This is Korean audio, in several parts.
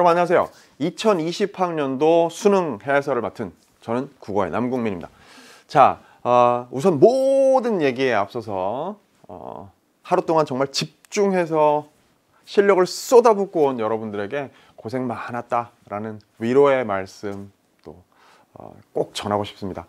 여러분 안녕하세요. 2020학년도 수능 해설을 맡은 저는 국어의 남국민입니다. 자, 어, 우선 모든 얘기에 앞서서 어, 하루 동안 정말 집중해서 실력을 쏟아붓고 온 여러분들에게 고생 많았다라는 위로의 말씀 또꼭 어, 전하고 싶습니다.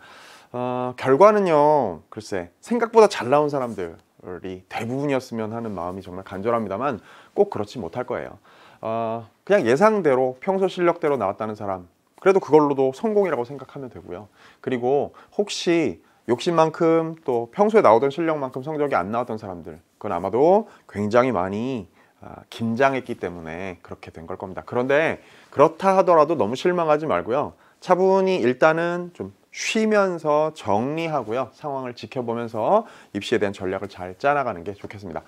어, 결과는요, 글쎄 생각보다 잘 나온 사람들이 대부분이었으면 하는 마음이 정말 간절합니다만 꼭 그렇지 못할 거예요. 어, 그냥 예상대로 평소 실력대로 나왔다는 사람 그래도 그걸로도 성공이라고 생각하면 되고요. 그리고 혹시 욕심만큼 또 평소에 나오던 실력만큼 성적이 안 나왔던 사람들 그건 아마도 굉장히 많이 아, 긴장했기 때문에 그렇게 된 걸 겁니다. 그런데 그렇다 하더라도 너무 실망하지 말고요. 차분히 일단은 좀 쉬면서 정리하고요. 상황을 지켜보면서 입시에 대한 전략을 잘 짜나가는 게 좋겠습니다.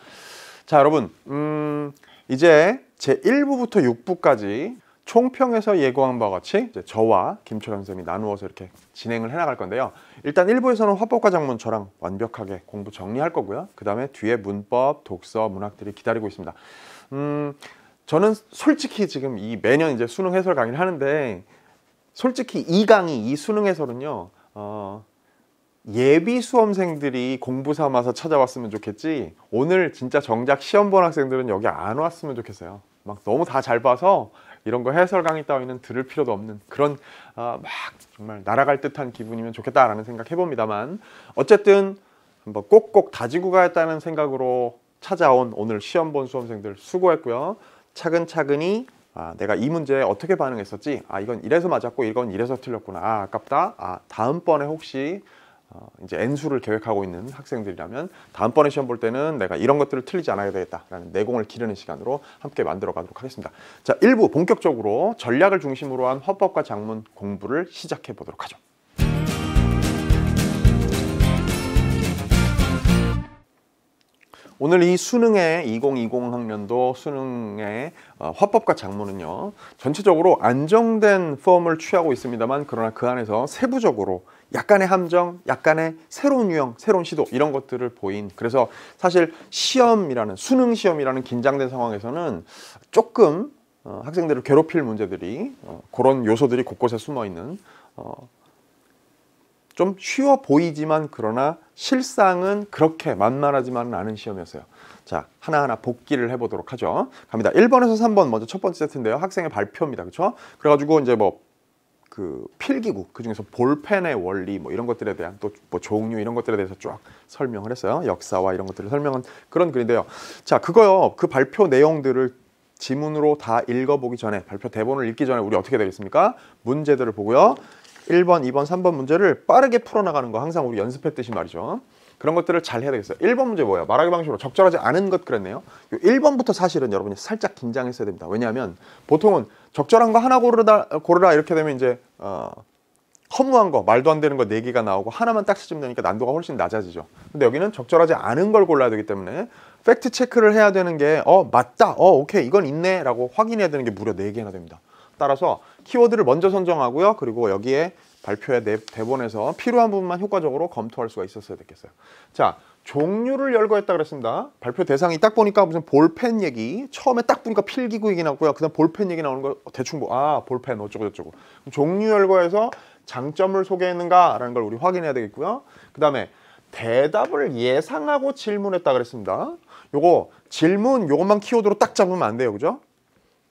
자, 여러분, 음, 이제 제1부부터 6부까지 총평에서 예고한 바와 같이 저와 김철현 선생님이 나누어서 이렇게 진행을 해나갈 건데요. 일단 1부에서는 화법과 작문 저랑 완벽하게 공부 정리할 거고요. 그 다음에 뒤에 문법, 독서, 문학들이 기다리고 있습니다. 음, 저는 솔직히 지금 이 매년 이제 수능 해설 강의를 하는데 솔직히 이 강의, 이 수능 해설은요. 어, 예비 수험생들이 공부 삼아서 찾아왔으면 좋겠지 오늘 진짜 정작 시험 본 학생들은 여기 안 왔으면 좋겠어요. 막 너무 다 잘 봐서 이런 거 해설 강의 따위는 들을 필요도 없는 그런 아, 막 정말 날아갈 듯한 기분이면 좋겠다라는 생각 해봅니다만 어쨌든 한번 꼭꼭 다지고 가야겠다는 생각으로 찾아온 오늘 시험 본 수험생들 수고했고요. 차근차근히 아, 내가 이 문제에 어떻게 반응했었지? 아, 이건 이래서 맞았고 이건 이래서 틀렸구나. 아, 아깝다. 아, 다음번에 혹시 어, 이제 N수를 계획하고 있는 학생들이라면 다음번에 시험 볼 때는 내가 이런 것들을 틀리지 않아야 되겠다라는 내공을 기르는 시간으로 함께 만들어 가도록 하겠습니다. 자, 일부 본격적으로 전략을 중심으로 한 화법과 작문 공부를 시작해 보도록 하죠. 오늘 이 수능의 2020 학년도 수능의 어, 화법과 작문은요 전체적으로 안정된 폼을 취하고 있습니다만 그러나 그 안에서 세부적으로 약간의 함정, 약간의 새로운 유형, 새로운 시도 이런 것들을 보인 그래서 사실 시험이라는 수능 시험이라는 긴장된 상황에서는 조금 어, 학생들을 괴롭힐 문제들이 어, 그런 요소들이 곳곳에 숨어 있는 좀 쉬워 보이지만 그러나 실상은 그렇게 만만하지만은 않은 시험이었어요. 자, 하나하나 복기를 해보도록 하죠. 갑니다. 1번에서 3번 먼저 첫 번째 세트인데요. 학생의 발표입니다. 그렇죠? 그래가지고 이제 뭐 그 필기구 그중에서 볼펜의 원리 뭐 이런 것들에 대한 또 뭐 종류 이런 것들에 대해서 쫙 설명을 했어요. 역사와 이런 것들을 설명한 그런 글인데요. 자, 그거요. 그 발표 내용들을 지문으로 다 읽어보기 전에 발표 대본을 읽기 전에 우리 어떻게 되겠습니까? 문제들을 보고요. 1번, 2번, 3번 문제를 빠르게 풀어나가는 거 항상 우리 연습했듯이 말이죠. 그런 것들을 잘 해야 되겠어요. 1번 문제 뭐야? 말하기 방식으로 적절하지 않은 것 그랬네요. 1번부터 사실은 여러분이 살짝 긴장했어야 됩니다. 왜냐하면 보통은 적절한 거 하나 고르다, 고르라 이렇게 되면 이제 어, 허무한 거, 말도 안 되는 거 4개가 나오고 하나만 딱 찾으면 되니까 난도가 훨씬 낮아지죠. 근데 여기는 적절하지 않은 걸 골라야 되기 때문에 팩트 체크를 해야 되는 게 어, 맞다. 어, 오케이. 이건 있네. 라고 확인해야 되는 게 무려 4개나 됩니다. 따라서 키워드를 먼저 선정하고요. 그리고 여기에 발표의 대본에서 필요한 부분만 효과적으로 검토할 수가 있었어야 됐겠어요. 자, 종류를 열거했다 그랬습니다. 발표 대상이 딱 보니까 무슨 볼펜 얘기, 처음에 딱 보니까 필기구 얘기 나왔고요. 그 다음 볼펜 얘기 나오는 거 대충 뭐, 아, 볼펜 어쩌고저쩌고. 종류 열거에서 장점을 소개했는가라는 걸 우리 확인해야 되겠고요. 그 다음에 대답을 예상하고 질문했다 그랬습니다. 요거 질문 요것만 키워드로 딱 잡으면 안 돼요. 그죠?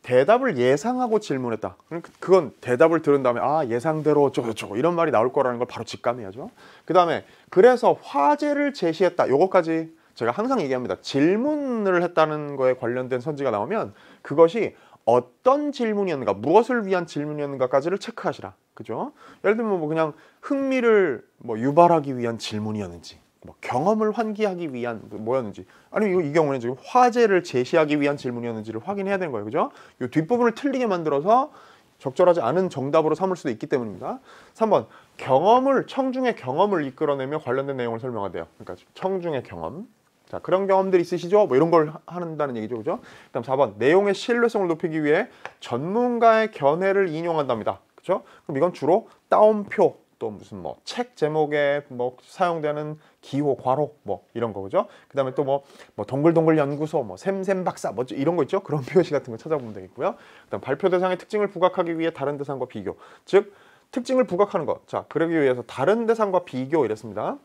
대답을 예상하고 질문했다. 그, 그건 대답을 들은 다음에 아 예상대로 저쩌고 이런 말이 나올 거라는 걸 바로 직감해야죠. 그 다음에 그래서 화제를 제시했다. 요거까지 제가 항상 얘기합니다. 질문을 했다는 거에 관련된 선지가 나오면 그것이 어떤 질문이었는가, 무엇을 위한 질문이었는가까지를 체크하시라. 그죠? 예를 들면 뭐 그냥 흥미를 뭐 유발하기 위한 질문이었는지 뭐 경험을 환기하기 위한 그 뭐였는지 아니면 이, 경우에는 지금 화제를 제시하기 위한 질문이었는지를 확인해야 되는 거예요. 그죠? 이 뒷부분을 틀리게 만들어서 적절하지 않은 정답으로 삼을 수도 있기 때문입니다. 3번 경험을 청중의 경험을 이끌어내며 관련된 내용을 설명하대요. 그러니까 청중의 경험 자 그런 경험들 이 있으시죠? 뭐 이런 걸 하는다는 얘기죠, 그죠? 그다음 4번 내용의 신뢰성을 높이기 위해 전문가의 견해를 인용한답니다. 그죠? 그럼 이건 주로 따옴표 또 무슨 뭐 책 제목에 뭐 사용되는 기호 괄호 뭐 이런 거죠. 그다음에 또뭐뭐 뭐 동글동글 연구소 뭐 샘샘 박사 뭐 이런 거 있죠. 그런 표시 같은 거 찾아보면 되겠고요. 그다음 발표 대상의 특징을 부각하기 위해 다른 대상과 비교. 즉 특징을 부각하는 것. 자, 그러기 위해서 다른 대상과 비교 이랬습니다.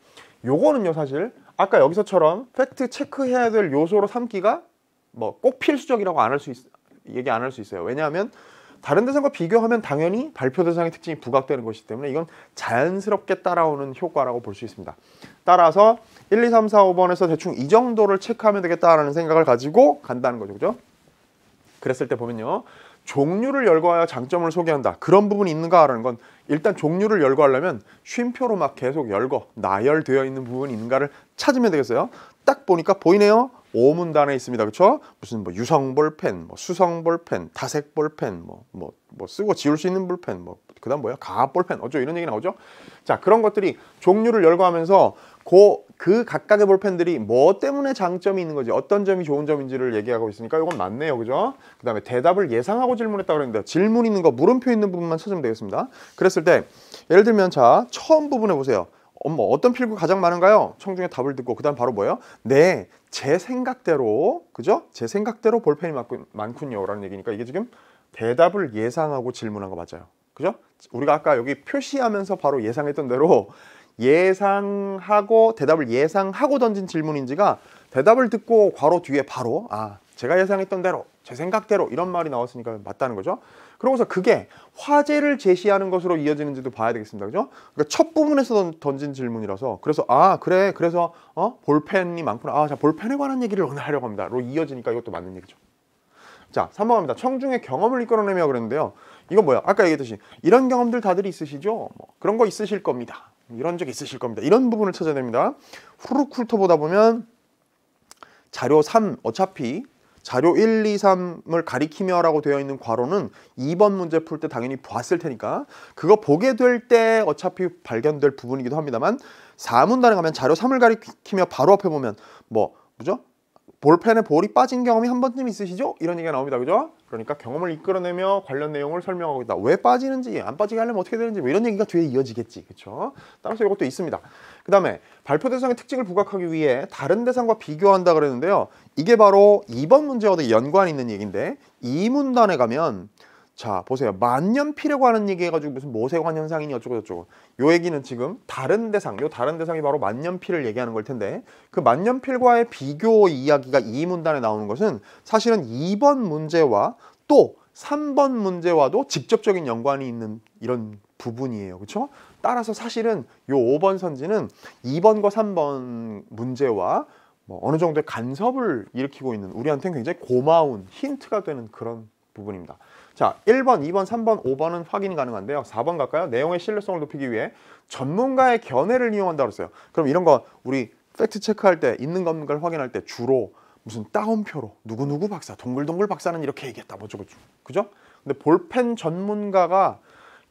요거는요, 사실 아까 여기서처럼 팩트 체크해야 될 요소로 삼기가 뭐 꼭 필수적이라고 안 할 수 있, 얘기 안 할 수 있어요. 왜냐하면 다른 대상과 비교하면 당연히 발표 대상의 특징이 부각되는 것이기 때문에 이건 자연스럽게 따라오는 효과라고 볼 수 있습니다. 따라서 1, 2, 3, 4, 5번에서 대충 이 정도를 체크하면 되겠다라는 생각을 가지고 간다는 거죠. 그죠? 그랬을 때 보면요. 종류를 열거하여 장점을 소개한다. 그런 부분이 있는가라는 건 일단 종류를 열거하려면 쉼표로 막 계속 열거, 나열되어 있는 부분이 있는가를 찾으면 되겠어요. 딱 보니까 보이네요. 오문단에 있습니다. 그렇죠? 무슨 뭐 유성 볼펜, 뭐 수성 볼펜, 다색 볼펜, 뭐 뭐 뭐, 뭐 쓰고 지울 수 있는 볼펜, 뭐 그다음 뭐야? 가 볼펜, 어쩌 이런 얘기 나오죠? 자 그런 것들이 종류를 열거하면서 고, 그 각각의 볼펜들이 뭐 때문에 장점이 있는 거지 어떤 점이 좋은 점인지를 얘기하고 있으니까 이건 맞네요 그죠 그 다음에 대답을 예상하고 질문했다고 그랬는데 질문 있는 거 물음표 있는 부분만 찾으면 되겠습니다 그랬을 때 예를 들면 자 처음 부분에 보세요 어머 어떤 필구 가장 많은가요? 청중의 답을 듣고 그 다음 바로 뭐예요? 네제 생각대로 그죠? 제 생각대로 볼펜이 많군요 라는 얘기니까 이게 지금 대답을 예상하고 질문한 거 맞아요 그죠? 우리가 아까 여기 표시하면서 바로 예상했던 대로 예상하고 대답을 예상하고 던진 질문인지가 대답을 듣고 괄호 뒤에 바로 아 제가 예상했던 대로 제 생각대로 이런 말이 나왔으니까 맞다는 거죠 그러고서 그게 화제를 제시하는 것으로 이어지는지도 봐야 되겠습니다 그죠 그러니까 첫 부분에서 던진 질문이라서 그래서 아 그래 그래서 어 볼펜이 많구나 아자 볼펜에 관한 얘기를 오늘 하려고 합니다 로 이어지니까 이것도 맞는 얘기죠 자 3번 갑니다 청중의 경험을 이끌어내며 그랬는데요 이건 뭐야 아까 얘기했듯이 이런 경험들 다들 있으시죠 뭐 그런 거 있으실 겁니다 이런 적 있으실 겁니다 이런 부분을 찾아냅니다 후루쿨 터보다 보면 자료 3 어차피 자료 1, 2, 3을 가리키며라고 되어 있는 괄호는 2번 문제 풀 때 당연히 봤을 테니까 그거 보게 될 때 어차피 발견될 부분이기도 합니다만 4문단에 가면 자료 3을 가리키며 바로 앞에 보면 뭐 뭐죠? 볼펜에 볼이 빠진 경험이 한 번쯤 있으시죠? 이런 얘기가 나옵니다. 그죠? 그러니까 경험을 이끌어내며 관련 내용을 설명하고 있다. 왜 빠지는지, 안 빠지게 하려면 어떻게 되는지 뭐 이런 얘기가 뒤에 이어지겠지. 그렇죠? 따라서 이것도 있습니다. 그 다음에 발표 대상의 특징을 부각하기 위해 다른 대상과 비교한다 그랬는데요. 이게 바로 이번 문제와도 연관이 있는 얘기인데 이 문단에 가면 자 보세요 만년 필이라고 하는 얘기 해가지고 무슨 모세관 현상이니 어쩌고 저쩌고 요 얘기는 지금 다른 대상 요 다른 대상이 바로 만년 필을 얘기하는 걸 텐데 그 만년 필과의 비교 이야기가 이 문단에 나오는 것은 사실은 2번 문제와 또 3번 문제와도 직접적인 연관이 있는 이런 부분이에요 그렇죠 따라서 사실은 요 5번 선지는 2번과 3번 문제와 뭐 어느 정도의 간섭을 일으키고 있는 우리한테는 굉장히 고마운 힌트가 되는 그런 부분입니다. 자, 1번, 2번, 3번, 5번은 확인 가능한데요. 4번 갈까요? 내용의 신뢰성을 높이기 위해 전문가의 견해를 이용한다고 했어요. 그럼 이런 거 우리 팩트 체크할 때 있는 건 없는 걸 확인할 때 주로 무슨 따옴표로 누구누구 박사, 동글동글 박사는 이렇게 얘기했다. 뭐 저거 그죠? 근데 볼펜 전문가가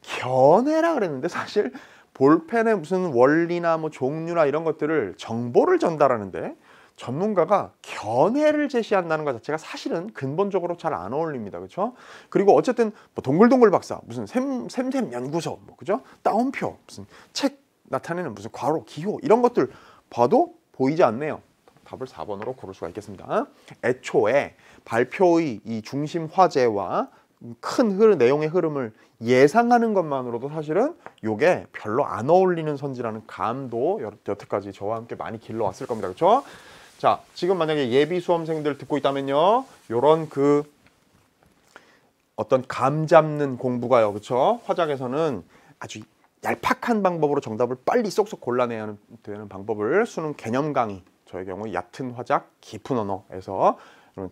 견해라 그랬는데 사실 볼펜의 무슨 원리나 뭐 종류나 이런 것들을 정보를 전달하는데 전문가가 견해를 제시한다는 것 자체가 사실은 근본적으로 잘 안 어울립니다. 그렇죠? 그리고 어쨌든 뭐 동글동글 박사, 무슨 샘, 샘샘 연구소, 뭐 그죠? 따옴표, 무슨 책 나타내는 무슨 괄호, 기호 이런 것들 봐도 보이지 않네요. 답을 4번으로 고를 수가 있겠습니다. 애초에 발표의 이 중심 화제와 큰 흐름, 내용의 흐름을 예상하는 것만으로도 사실은 요게 별로 안 어울리는 선지라는 감도 여태까지 저와 함께 많이 길러왔을 겁니다. 그렇죠? 자, 지금 만약에 예비 수험생들 듣고 있다면요. 요런 그 어떤 감 잡는 공부가요. 그렇죠? 화작에서는 아주 얄팍한 방법으로 정답을 빨리 쏙쏙 골라내야 되는 방법을 수능 개념 강의 저의 경우 얕은 화작 깊은 언어에서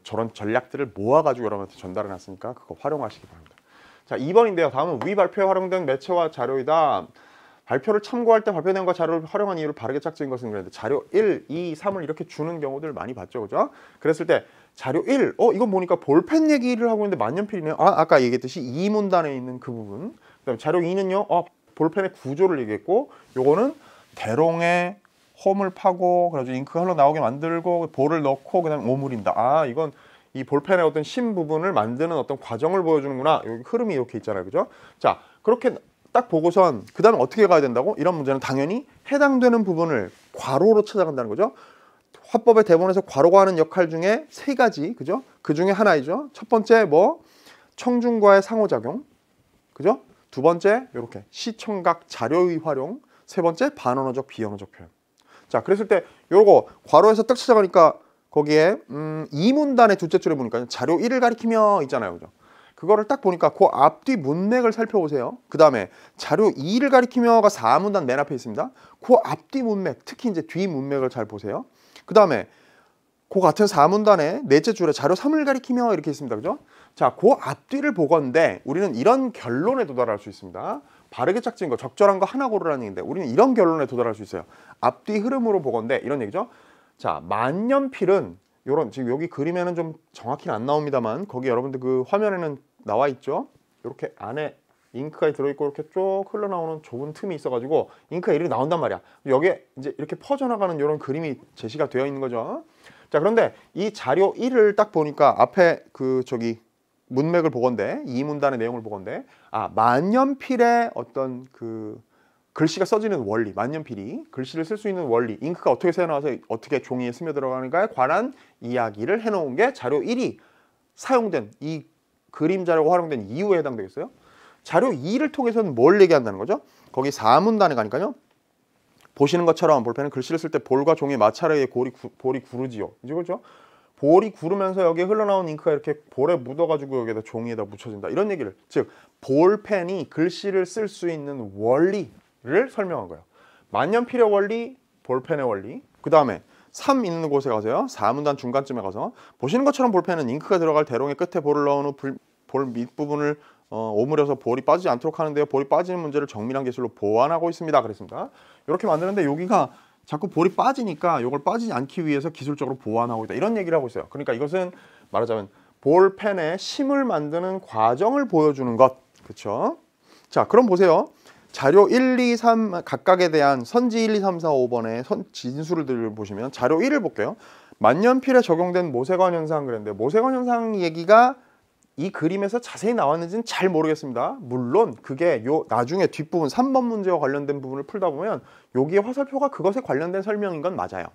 저런 전략들을 모아가지고 여러분한테 전달해 놨으니까 그거 활용하시기 바랍니다. 자 2번인데요. 다음은 위 발표에 활용된 매체와 자료이다. 발표를 참고할 때 발표된 과 자료를 활용한 이유를 바르게 짝지은 것은 그런데 자료 1, 2, 3을 이렇게 주는 경우들 많이 봤죠. 그죠? 그랬을 때 자료 1, 어, 이거 보니까 볼펜 얘기를 하고 있는데 만년필이네요. 아, 아까 얘기했듯이 2문단에 있는 그 부분. 그 다음에 자료 2는요, 어, 볼펜의 구조를 얘기했고, 요거는 대롱에 홈을 파고, 그래가지고 잉크가 흘러나오게 만들고, 볼을 넣고, 그 다음에 오물인다. 아, 이건 이 볼펜의 어떤 심 부분을 만드는 어떤 과정을 보여주는구나. 여기 흐름이 이렇게 있잖아요. 그죠? 자, 그렇게 딱 보고선 그 다음에 어떻게 가야 된다고? 이런 문제는 당연히 해당되는 부분을 괄호로 찾아간다는 거죠. 화법의 대본에서 괄호가 하는 역할 중에 세 가지, 그죠? 그 중에 하나이죠. 첫 번째 뭐 청중과의 상호작용, 그죠? 두 번째 이렇게 시청각 자료의 활용, 세 번째 반언어적 비언어적 표현. 자, 그랬을 때 요거 괄호에서 딱 찾아가니까 거기에 음, 이 문단의 둘째 줄에 보니까 자료 1을 가리키며 있잖아요, 그죠? 그거를 딱 보니까 그 앞뒤 문맥을 살펴보세요. 그 다음에 자료 2를 가리키며가 4문단 맨 앞에 있습니다. 그 앞뒤 문맥, 특히 이제 뒤 문맥을 잘 보세요. 그 다음에 그 같은 4문단의 넷째 줄에 자료 3을 가리키며 이렇게 있습니다. 그죠? 자, 그 앞뒤를 보건데 우리는 이런 결론에 도달할 수 있습니다. 바르게 짝진 거, 적절한 거 하나 고르라는 얘기인데 우리는 이런 결론에 도달할 수 있어요. 앞뒤 흐름으로 보건데 이런 얘기죠. 자, 만년필은 요런 지금 여기 그림에는 좀 정확히는 안 나옵니다만 거기 여러분들 그 화면에는 나와 있죠 이렇게 안에 잉크가 들어있고 이렇게 쭉 흘러나오는 좁은 틈이 있어가지고 잉크가 이렇게 나온단 말이야 여기에 이제 이렇게 퍼져나가는 요런 그림이 제시가 되어 있는 거죠 자 그런데 이 자료 1을 딱 보니까 앞에 그 저기 문맥을 보건데 이 문단의 내용을 보건데 아 만년필의 어떤 그 글씨가 써지는 원리, 만년필이 글씨를 쓸 수 있는 원리, 잉크가 어떻게 새어나와서 어떻게 종이에 스며들어가는가에 관한 이야기를 해놓은 게 자료 1이 사용된 이 그림자라고 활용된 이후에 해당되겠어요. 자료 2를 통해서는 뭘 얘기한다는 거죠? 거기 4문단에 가니까요. 보시는 것처럼 볼펜은 글씨를 쓸 때 볼과 종이 마찰에 의해 볼이, 구, 볼이 구르지요. 이제 그렇죠? 볼이 구르면서 여기에 흘러나온 잉크가 이렇게 볼에 묻어가지고 여기에다 종이에다 묻혀진다. 이런 얘기를. 즉, 볼펜이 글씨를 쓸 수 있는 원리, 원리를 설명한 거예요. 만년필의 원리, 볼펜의 원리, 그 다음에 3 있는 곳에 가세요. 4문단 중간쯤에 가서 보시는 것처럼 볼펜은 잉크가 들어갈 대롱의 끝에 볼을 넣은 후 볼 밑부분을 어, 오므려서 볼이 빠지지 않도록 하는데요. 볼이 빠지는 문제를 정밀한 기술로 보완하고 있습니다. 그랬습니다. 이렇게 만드는데 여기가 자꾸 볼이 빠지니까 이걸 빠지지 않기 위해서 기술적으로 보완하고 있다. 이런 얘기를 하고 있어요. 그러니까 이것은 말하자면 볼펜의 심을 만드는 과정을 보여주는 것. 그렇죠? 자, 그럼 보세요. 자료 1, 2, 3 각각에 대한 선지 1, 2, 3, 4, 5번의 선 진술들을 보시면 자료 1을 볼게요. 만년필에 적용된 모세관 현상 그랬는데 모세관 현상 얘기가 이 그림에서 자세히 나왔는지는 잘 모르겠습니다. 물론 그게 요 나중에 뒷부분 3번 문제와 관련된 부분을 풀다 보면 여기에 화살표가 그것에 관련된 설명인 건 맞아요.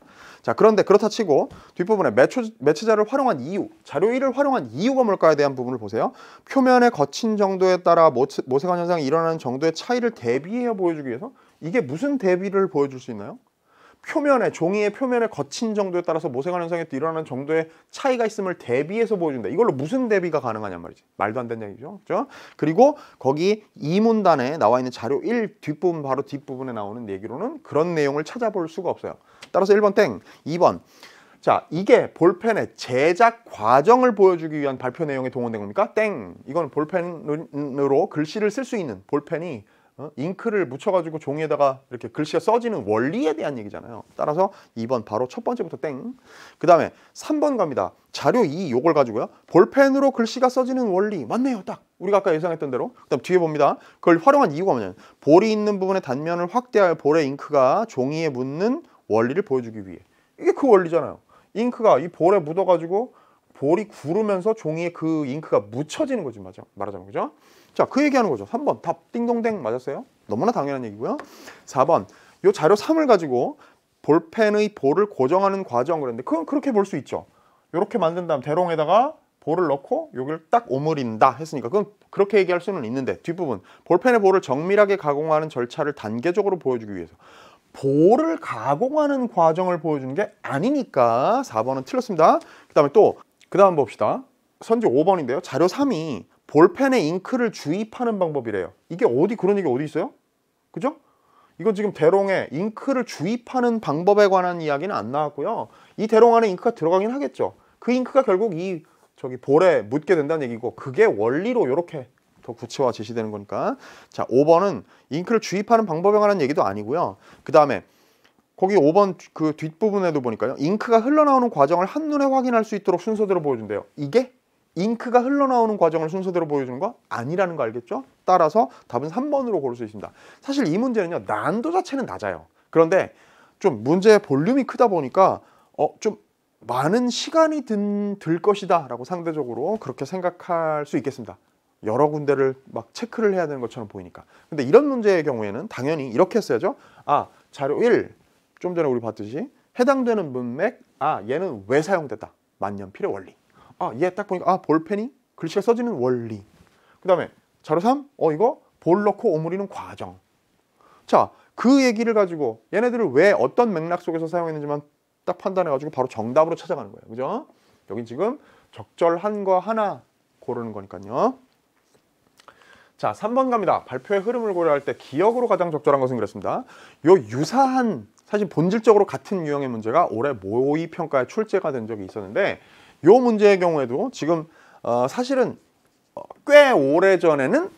자 그런데 그렇다 치고 뒷부분에 매초, 매체자를 활용한 이유, 자료 1을 활용한 이유가 뭘까에 대한 부분을 보세요. 표면의 거친 정도에 따라 모세, 모세관 현상이 일어나는 정도의 차이를 대비해 보여주기 위해서 이게 무슨 대비를 보여줄 수 있나요? 표면에 종이의 표면에 거친 정도에 따라서 모세관 현상에 일어나는 정도의 차이가 있음을 대비해서 보여준다. 이걸로 무슨 대비가 가능하냔 말이지. 말도 안 되는 얘기죠. 그죠? 렇 그리고 거기 이 문단에 나와 있는 자료 1 뒷부분 바로 뒷부분에 나오는 얘기로는 그런 내용을 찾아볼 수가 없어요. 따라서 1번 땡, 2번 자, 이게 볼펜의 제작 과정을 보여주기 위한 발표 내용에 동원된 겁니까? 땡! 이건 볼펜으로 글씨를 쓸 수 있는 볼펜이 어? 잉크를 묻혀가지고 종이에다가 이렇게 글씨가 써지는 원리에 대한 얘기잖아요. 따라서 2번 바로 첫 번째부터 땡. 그 다음에 3번 갑니다. 자료 2 요걸 가지고요. 볼펜으로 글씨가 써지는 원리. 맞네요. 딱. 우리가 아까 예상했던 대로. 그 다음 뒤에 봅니다. 그걸 활용한 이유가 뭐냐면 볼이 있는 부분의 단면을 확대하여 볼의 잉크가 종이에 묻는 원리를 보여주기 위해. 이게 그 원리잖아요. 잉크가 이 볼에 묻어가지고 볼이 구르면서 종이에 그 잉크가 묻혀지는 거지 맞아. 말하자면 그죠? 자, 그 얘기하는 거죠. 3번 답 띵동댕 맞았어요. 너무나 당연한 얘기고요. 4번 요 자료 3을 가지고 볼펜의 볼을 고정하는 과정 그랬는데 그건 그렇게 볼 수 있죠. 이렇게 만든 다음 대롱에다가 볼을 넣고 여기를 딱 오므린다 했으니까 그건 그렇게 얘기할 수는 있는데 뒷부분 볼펜의 볼을 정밀하게 가공하는 절차를 단계적으로 보여주기 위해서 볼을 가공하는 과정을 보여주는 게 아니니까 4번은 틀렸습니다. 그 다음에 또그 다음 봅시다. 선지 5번인데요. 자료 3이 볼펜에 잉크를 주입하는 방법이래요. 이게 어디 그런 얘기 어디 있어요? 그죠? 이건 지금 대롱에 잉크를 주입하는 방법에 관한 이야기는 안 나왔고요. 이 대롱 안에 잉크가 들어가긴 하겠죠. 그 잉크가 결국 이 저기 볼에 묻게 된다는 얘기고 그게 원리로 이렇게 더 구체화 제시되는 거니까 자 5번은 잉크를 주입하는 방법에 관한 얘기도 아니고요. 그 다음에 거기 5번 그 뒷부분에도 보니까요. 잉크가 흘러나오는 과정을 한눈에 확인할 수 있도록 순서대로 보여준대요. 이게 잉크가 흘러나오는 과정을 순서대로 보여주는 거 아니라는 거 알겠죠? 따라서 답은 3번으로 고를 수 있습니다. 사실 이 문제는요. 난도 자체는 낮아요. 그런데 좀 문제의 볼륨이 크다 보니까 어, 좀 많은 시간이 든, 들 것이다 라고 상대적으로 그렇게 생각할 수 있겠습니다. 여러 군데를 막 체크를 해야 되는 것처럼 보이니까. 근데 이런 문제의 경우에는 당연히 이렇게 했어야죠 아, 자료 1, 좀 전에 우리 봤듯이 해당되는 문맥, 아, 얘는 왜 사용됐다. 만년필의 원리. 아, 얘 딱 보니까 아, 볼펜이 글씨가 써지는 원리. 그 다음에 자료 3, 어, 이거 볼 넣고 오므리는 과정. 자, 그 얘기를 가지고 얘네들을 왜 어떤 맥락 속에서 사용했는지만 딱 판단해가지고 바로 정답으로 찾아가는 거예요. 그죠? 여긴 지금 적절한 거 하나 고르는 거니까요. 자, 3번 갑니다. 발표의 흐름을 고려할 때 기억으로 가장 적절한 것은 그랬습니다. 요 유사한, 사실 본질적으로 같은 유형의 문제가 올해 모의평가에 출제가 된 적이 있었는데 요 문제의 경우에도 지금 어, 사실은 어, 꽤 오래 전에는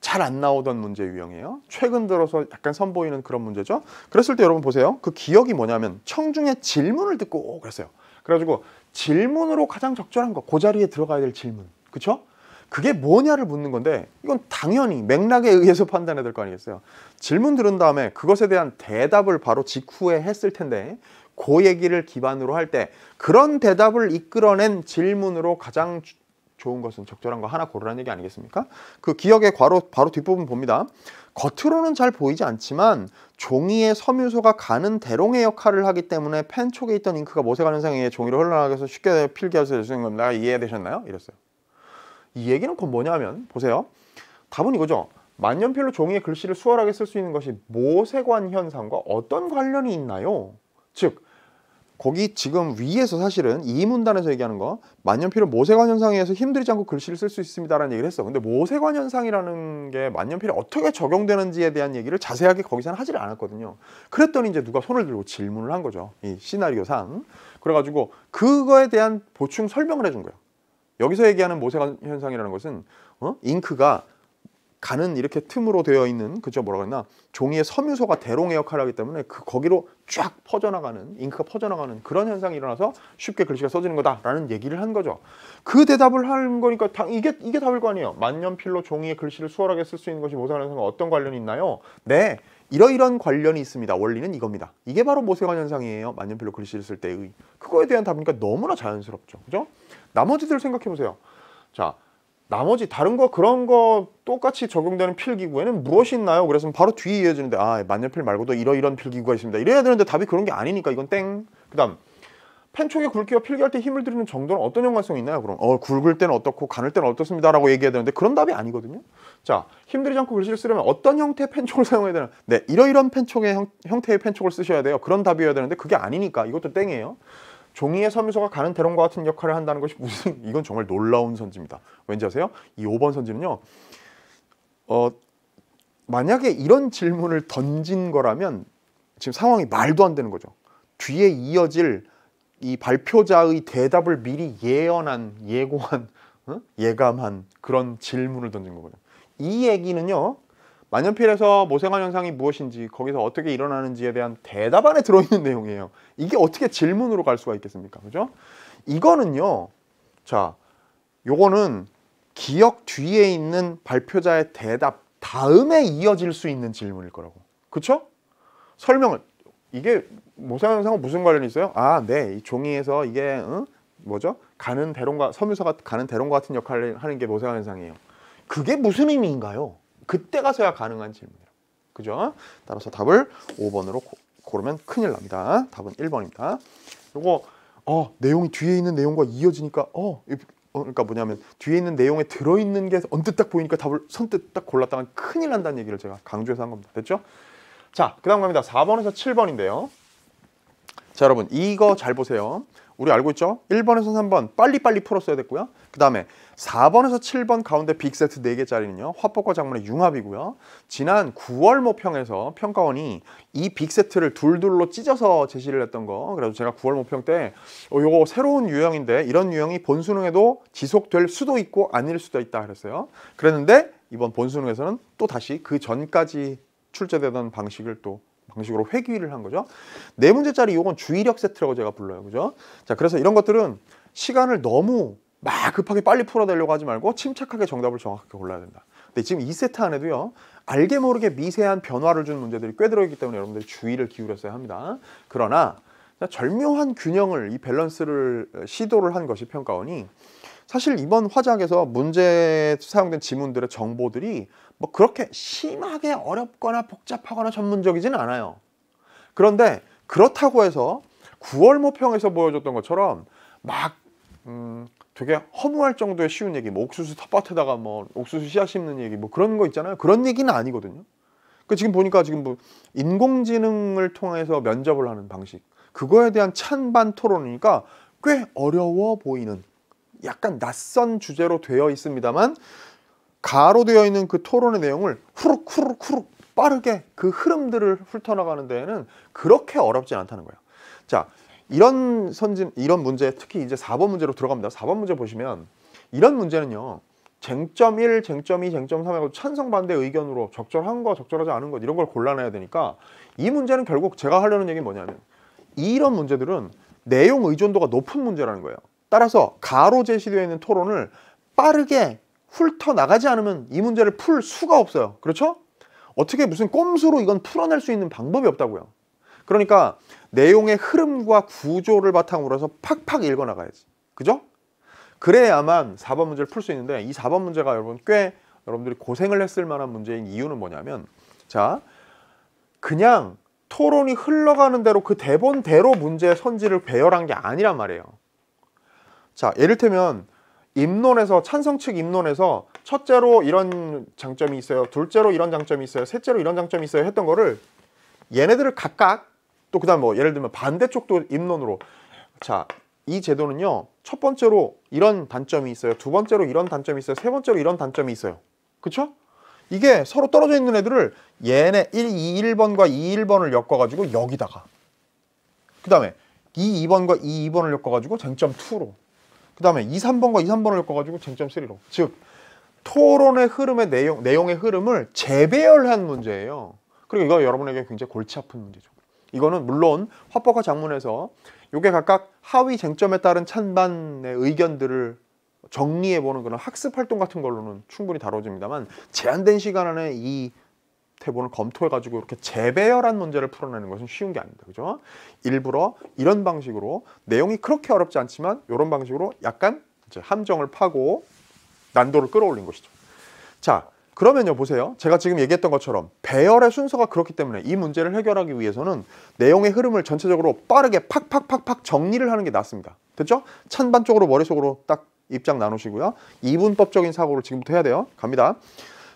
잘 안 나오던 문제 유형이에요. 최근 들어서 약간 선보이는 그런 문제죠. 그랬을 때 여러분 보세요. 그 기억이 뭐냐면 청중의 질문을 듣고 그랬어요. 그래가지고 질문으로 가장 적절한 거, 그 자리에 들어가야 될 질문, 그쵸 그게 뭐냐를 묻는 건데 이건 당연히 맥락에 의해서 판단해야 될 거 아니겠어요? 질문 들은 다음에 그것에 대한 대답을 바로 직후에 했을 텐데 그 얘기를 기반으로 할 때 그런 대답을 이끌어낸 질문으로 가장 좋은 것은 적절한 거 하나 고르라는 얘기 아니겠습니까? 그 기억의 과로 바로 뒷부분 봅니다. 겉으로는 잘 보이지 않지만 종이의 섬유소가 가는 대롱의 역할을 하기 때문에 펜 촉에 있던 잉크가 모세하는 상황에 종이로 흘러나가게 해서 쉽게 필기해서 주는 겁니다. 이해되셨나요? 이랬어요. 이 얘기는 곧 뭐냐면 보세요. 답은 이거죠. 만년필로 종이의 글씨를 수월하게 쓸 수 있는 것이 모세관 현상과 어떤 관련이 있나요? 즉 거기 지금 위에서 사실은 이 문단에서 얘기하는 거만년필은 모세관 현상에서 힘들지 않고 글씨를 쓸 수 있습니다라는 얘기를 했어. 근데 모세관 현상이라는 게 만년필이 어떻게 적용되는지에 대한 얘기를 자세하게 거기서는 하지를 않았거든요. 그랬더니 이제 누가 손을 들고 질문을 한 거죠. 이 시나리오상. 그래가지고 그거에 대한 보충 설명을 해 준 거예요. 여기서 얘기하는 모세관 현상이라는 것은 어? 잉크가 가는 이렇게 틈으로 되어 있는 그죠 뭐라 고했나 종이의 섬유소가 대롱의 역할을 하기 때문에 그 거기로 쫙 퍼져나가는 잉크가 퍼져나가는 그런 현상이 일어나서 쉽게 글씨가 써지는 거다라는 얘기를 한 거죠 그 대답을 한 거니까 당, 이게 이게 답일 거 아니에요 만년필로 종이의 글씨를 수월하게 쓸 수 있는 것이 모세관현상과 어떤 관련이 있나요? 네 이러이런 관련이 있습니다 원리는 이겁니다 이게 바로 모세관현상이에요 만년필로 글씨를 쓸 때의 그거에 대한 답이니까 너무나 자연스럽죠 그죠? 나머지들 생각해 보세요 자 나머지 다른 거 그런 거 똑같이 적용되는 필기구에는 무엇이 있나요? 그래서 바로 뒤에 이어지는데 아 만년필 말고도 이러이런 필기구가 있습니다. 이래야 되는데 답이 그런 게 아니니까 이건 땡. 그 다음 펜촉의 굵기와 필기할 때 힘을 들이는 정도는 어떤 연관성이 있나요? 그럼 어 굵을 때는 어떻고 가늘 때는 어떻습니다 라고 얘기해야 되는데 그런 답이 아니거든요. 자 힘들이지 않고 글씨를 쓰려면 어떤 형태의 펜촉을 사용해야 되나 네 이러이런 펜촉의 형, 형태의 펜촉을 쓰셔야 돼요. 그런 답이어야 되는데 그게 아니니까 이것도 땡이에요. 종이의 섬유소가 가는 대롱과 같은 역할을 한다는 것이 무슨 이건 정말 놀라운 선지입니다. 왠지 아세요? 이 5번 선지는요. 어, 만약에 이런 질문을 던진 거라면 지금 상황이 말도 안 되는 거죠. 뒤에 이어질 이 발표자의 대답을 미리 예언한, 예고한, 어? 예감한 그런 질문을 던진 거거든요. 이 얘기는요. 만년필에서 모세관 현상이 무엇인지 거기서 어떻게 일어나는지에 대한 대답 안에 들어있는 내용이에요. 이게 어떻게 질문으로 갈 수가 있겠습니까? 그죠? 이거는요. 자, 요거는 기억 뒤에 있는 발표자의 대답 다음에 이어질 수 있는 질문일 거라고. 그쵸? 설명을 이게 모세관 현상과 무슨 관련이 있어요? 아, 네. 이 종이에서 이게 응? 뭐죠? 가는 대롱과 섬유소가 가는 대롱과 같은 역할을 하는 게 모세관 현상이에요. 그게 무슨 의미인가요? 그때 가서야 가능한 질문이에요. 그죠? 따라서 답을 5번으로 고르면 큰일 납니다. 답은 1번입니다. 요거 어, 내용이 뒤에 있는 내용과 이어지니까 어, 어 그러니까 뭐냐면 뒤에 있는 내용에 들어 있는 게 언뜻 딱 보이니까 답을 선뜻 딱 골랐다가 큰일 난다는 얘기를 제가 강조해서 한 겁니다. 됐죠? 자, 그다음 갑니다. 4번에서 7번인데요. 자, 여러분 이거 잘 보세요. 우리 알고 있죠? 1번에서 3번 빨리빨리 풀어 었야 됐고요. 그 다음에 4번에서 7번 가운데 빅세트 4개짜리는요. 화법과 작문의 융합이고요. 지난 9월 모평에서 평가원이 이 빅세트를 둘둘로 찢어서 제시를 했던 거 그래서 제가 9월 모평 때 어, 요거 새로운 유형인데 이런 유형이 본수능에도 지속될 수도 있고 아닐 수도 있다 그랬어요. 그랬는데 이번 본수능에서는 또 다시 그 전까지 출제되던 방식을 또 방식으로 회귀를 한 거죠. 네 문제짜리 이건 주의력 세트라고 제가 불러요. 그죠? 자, 그래서 이런 것들은 시간을 너무 막 급하게 빨리 풀어내려고 하지 말고 침착하게 정답을 정확하게 골라야 된다. 근데 지금 이세트 안에도요. 알게 모르게 미세한 변화를 준 문제들이 꽤 들어있기 때문에 여러분들이 주의를 기울였어야 합니다. 그러나 절묘한 균형을 이 밸런스를 시도를 한 것이 평가원이 사실 이번 화작에서 문제에 사용된 지문들의 정보들이 뭐 그렇게 심하게 어렵거나 복잡하거나 전문적이지는 않아요. 그런데 그렇다고 해서 9월 모평에서 보여줬던 것처럼 막 음, 되게 허무할 정도의 쉬운 얘기, 뭐 옥수수 텃밭에다가 뭐 옥수수 씨앗 심는 얘기, 뭐 그런 거 있잖아요. 그런 얘기는 아니거든요. 그 지금 보니까 지금 뭐 인공지능을 통해서 면접을 하는 방식, 그거에 대한 찬반 토론이니까 꽤 어려워 보이는 약간 낯선 주제로 되어 있습니다만 가로 되어 있는 그 토론의 내용을 후룩 후룩 후룩 빠르게 그 흐름들을 훑어나가는 데에는 그렇게 어렵지 않다는 거예요. 자, 이런 선진 이런 문제 특히 이제 4번 문제로 들어갑니다. 4번 문제 보시면 이런 문제는요. 쟁점 1, 쟁점 2, 쟁점 3 하고 그 찬성 반대 의견으로 적절한 거, 적절하지 않은 것 이런 걸 골라내야 되니까 이 문제는 결국 제가 하려는 얘기는 뭐냐면 이런 문제들은 내용 의존도가 높은 문제라는 거예요. 따라서 가로 제시되어 있는 토론을 빠르게 훑어나가지 않으면 이 문제를 풀 수가 없어요. 그렇죠? 어떻게 무슨 꼼수로 이건 풀어낼 수 있는 방법이 없다고요. 그러니까 내용의 흐름과 구조를 바탕으로 해서 팍팍 읽어나가야지. 그죠? 그래야만 4번 문제를 풀 수 있는데 이 4번 문제가 여러분 꽤 여러분들이 고생을 했을 만한 문제인 이유는 뭐냐면 자 그냥 토론이 흘러가는 대로 그 대본대로 문제의 선지를 배열한 게 아니란 말이에요. 자, 예를 들면 입론에서 찬성 측 입론에서 첫째로 이런 장점이 있어요. 둘째로 이런 장점이 있어요. 셋째로 이런 장점이 있어요. 했던 거를 얘네들을 각각 또 그다음 뭐 예를 들면 반대쪽도 입론으로 자, 이 제도는요. 첫 번째로 이런 단점이 있어요. 두 번째로 이런 단점이 있어요. 세 번째로 이런 단점이 있어요. 그쵸 이게 서로 떨어져 있는 애들을 얘네 1, 2, 1번과 2, 1번을 엮어가지고 여기다가 그 다음에 2, 2번과 2, 2번을 엮어가지고 쟁점 2로 그 다음에 2, 3번과 2, 3번을 엮어가지고 쟁점 3로 즉 토론의 흐름의 내용, 내용의 흐름을 재배열한 문제예요 그리고 이거 여러분에게 굉장히 골치 아픈 문제죠 이거는 물론 화법과 작문에서 요게 각각 하위 쟁점에 따른 찬반의 의견들을 정리해보는 그런 학습 활동 같은 걸로는 충분히 다뤄집니다만 제한된 시간 안에 이 태본을 검토해 가지고 이렇게 재배열한 문제를 풀어내는 것은 쉬운 게 아닙니다. 그죠? 일부러 이런 방식으로 내용이 그렇게 어렵지 않지만 이런 방식으로 약간 함정을 파고 난도를 끌어올린 것이죠. 자, 그러면요 보세요. 제가 지금 얘기했던 것처럼 배열의 순서가 그렇기 때문에 이 문제를 해결하기 위해서는 내용의 흐름을 전체적으로 빠르게 팍팍팍팍 정리를 하는 게 낫습니다. 됐죠? 찬반 쪽으로 머릿속으로 딱 입장 나누시고요. 이분법적인 사고를 지금부터 해야 돼요. 갑니다.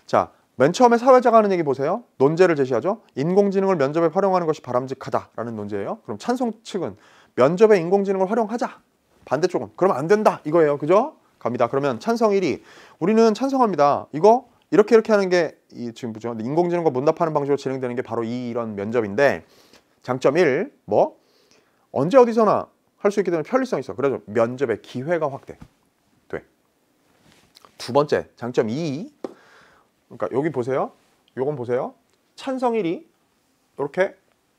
자, 맨 처음에 사회자가 하는 얘기 보세요. 논제를 제시하죠. 인공지능을 면접에 활용하는 것이 바람직하다라는 논제예요. 그럼 찬성 측은 면접에 인공지능을 활용하자. 반대쪽은 그럼 안 된다 이거예요. 그죠? 갑니다. 그러면 찬성 1위 우리는 찬성합니다. 이거 이렇게 이렇게 하는 게 이 지금 보죠. 인공지능과 문답하는 방식으로 진행되는 게 바로 이 이런 면접인데 장점 1. 뭐? 언제 어디서나 할 수있게되문 편리성이 있어. 그래서 면접의 기회가 확대. 돼. 두 번째 장점 2. 그러니까 여기 보세요. 요건 보세요. 찬성일이 이렇게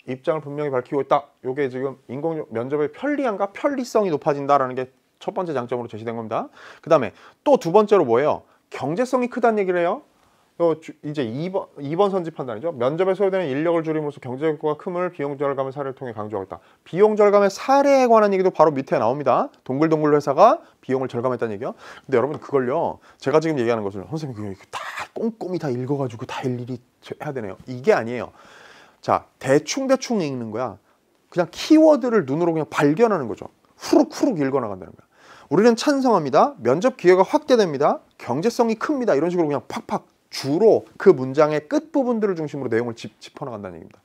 입장을 분명히 밝히고 있다. 요게 지금 인공 면접의 편리함과 편리성이 높아진다라는 게 첫 번째 장점으로 제시된 겁니다. 그 다음에 또 두 번째로 뭐예요? 경제성이 크다는 얘기를 해요. 또 이제 2번, 2번 선지 판단이죠. 면접에 소요되는 인력을 줄임으로써 경제 효과가 큼을 비용 절감의 사례를 통해 강조하겠다. 비용 절감의 사례에 관한 얘기도 바로 밑에 나옵니다. 동글동글 회사가 비용을 절감했다는 얘기요. 근데 여러분 그걸요. 제가 지금 얘기하는 것은 선생님 그다 꼼꼼히 다 읽어가지고 다 일일이 해야 되네요. 이게 아니에요. 자 대충대충 읽는 거야. 그냥 키워드를 눈으로 그냥 발견하는 거죠. 후룩후룩 읽어나간다는 거야. 우리는 찬성합니다. 면접 기회가 확대됩니다. 경제성이 큽니다. 이런 식으로 그냥 팍팍 주로 그 문장의 끝부분들을 중심으로 내용을 집, 짚어나간다는 얘기입니다.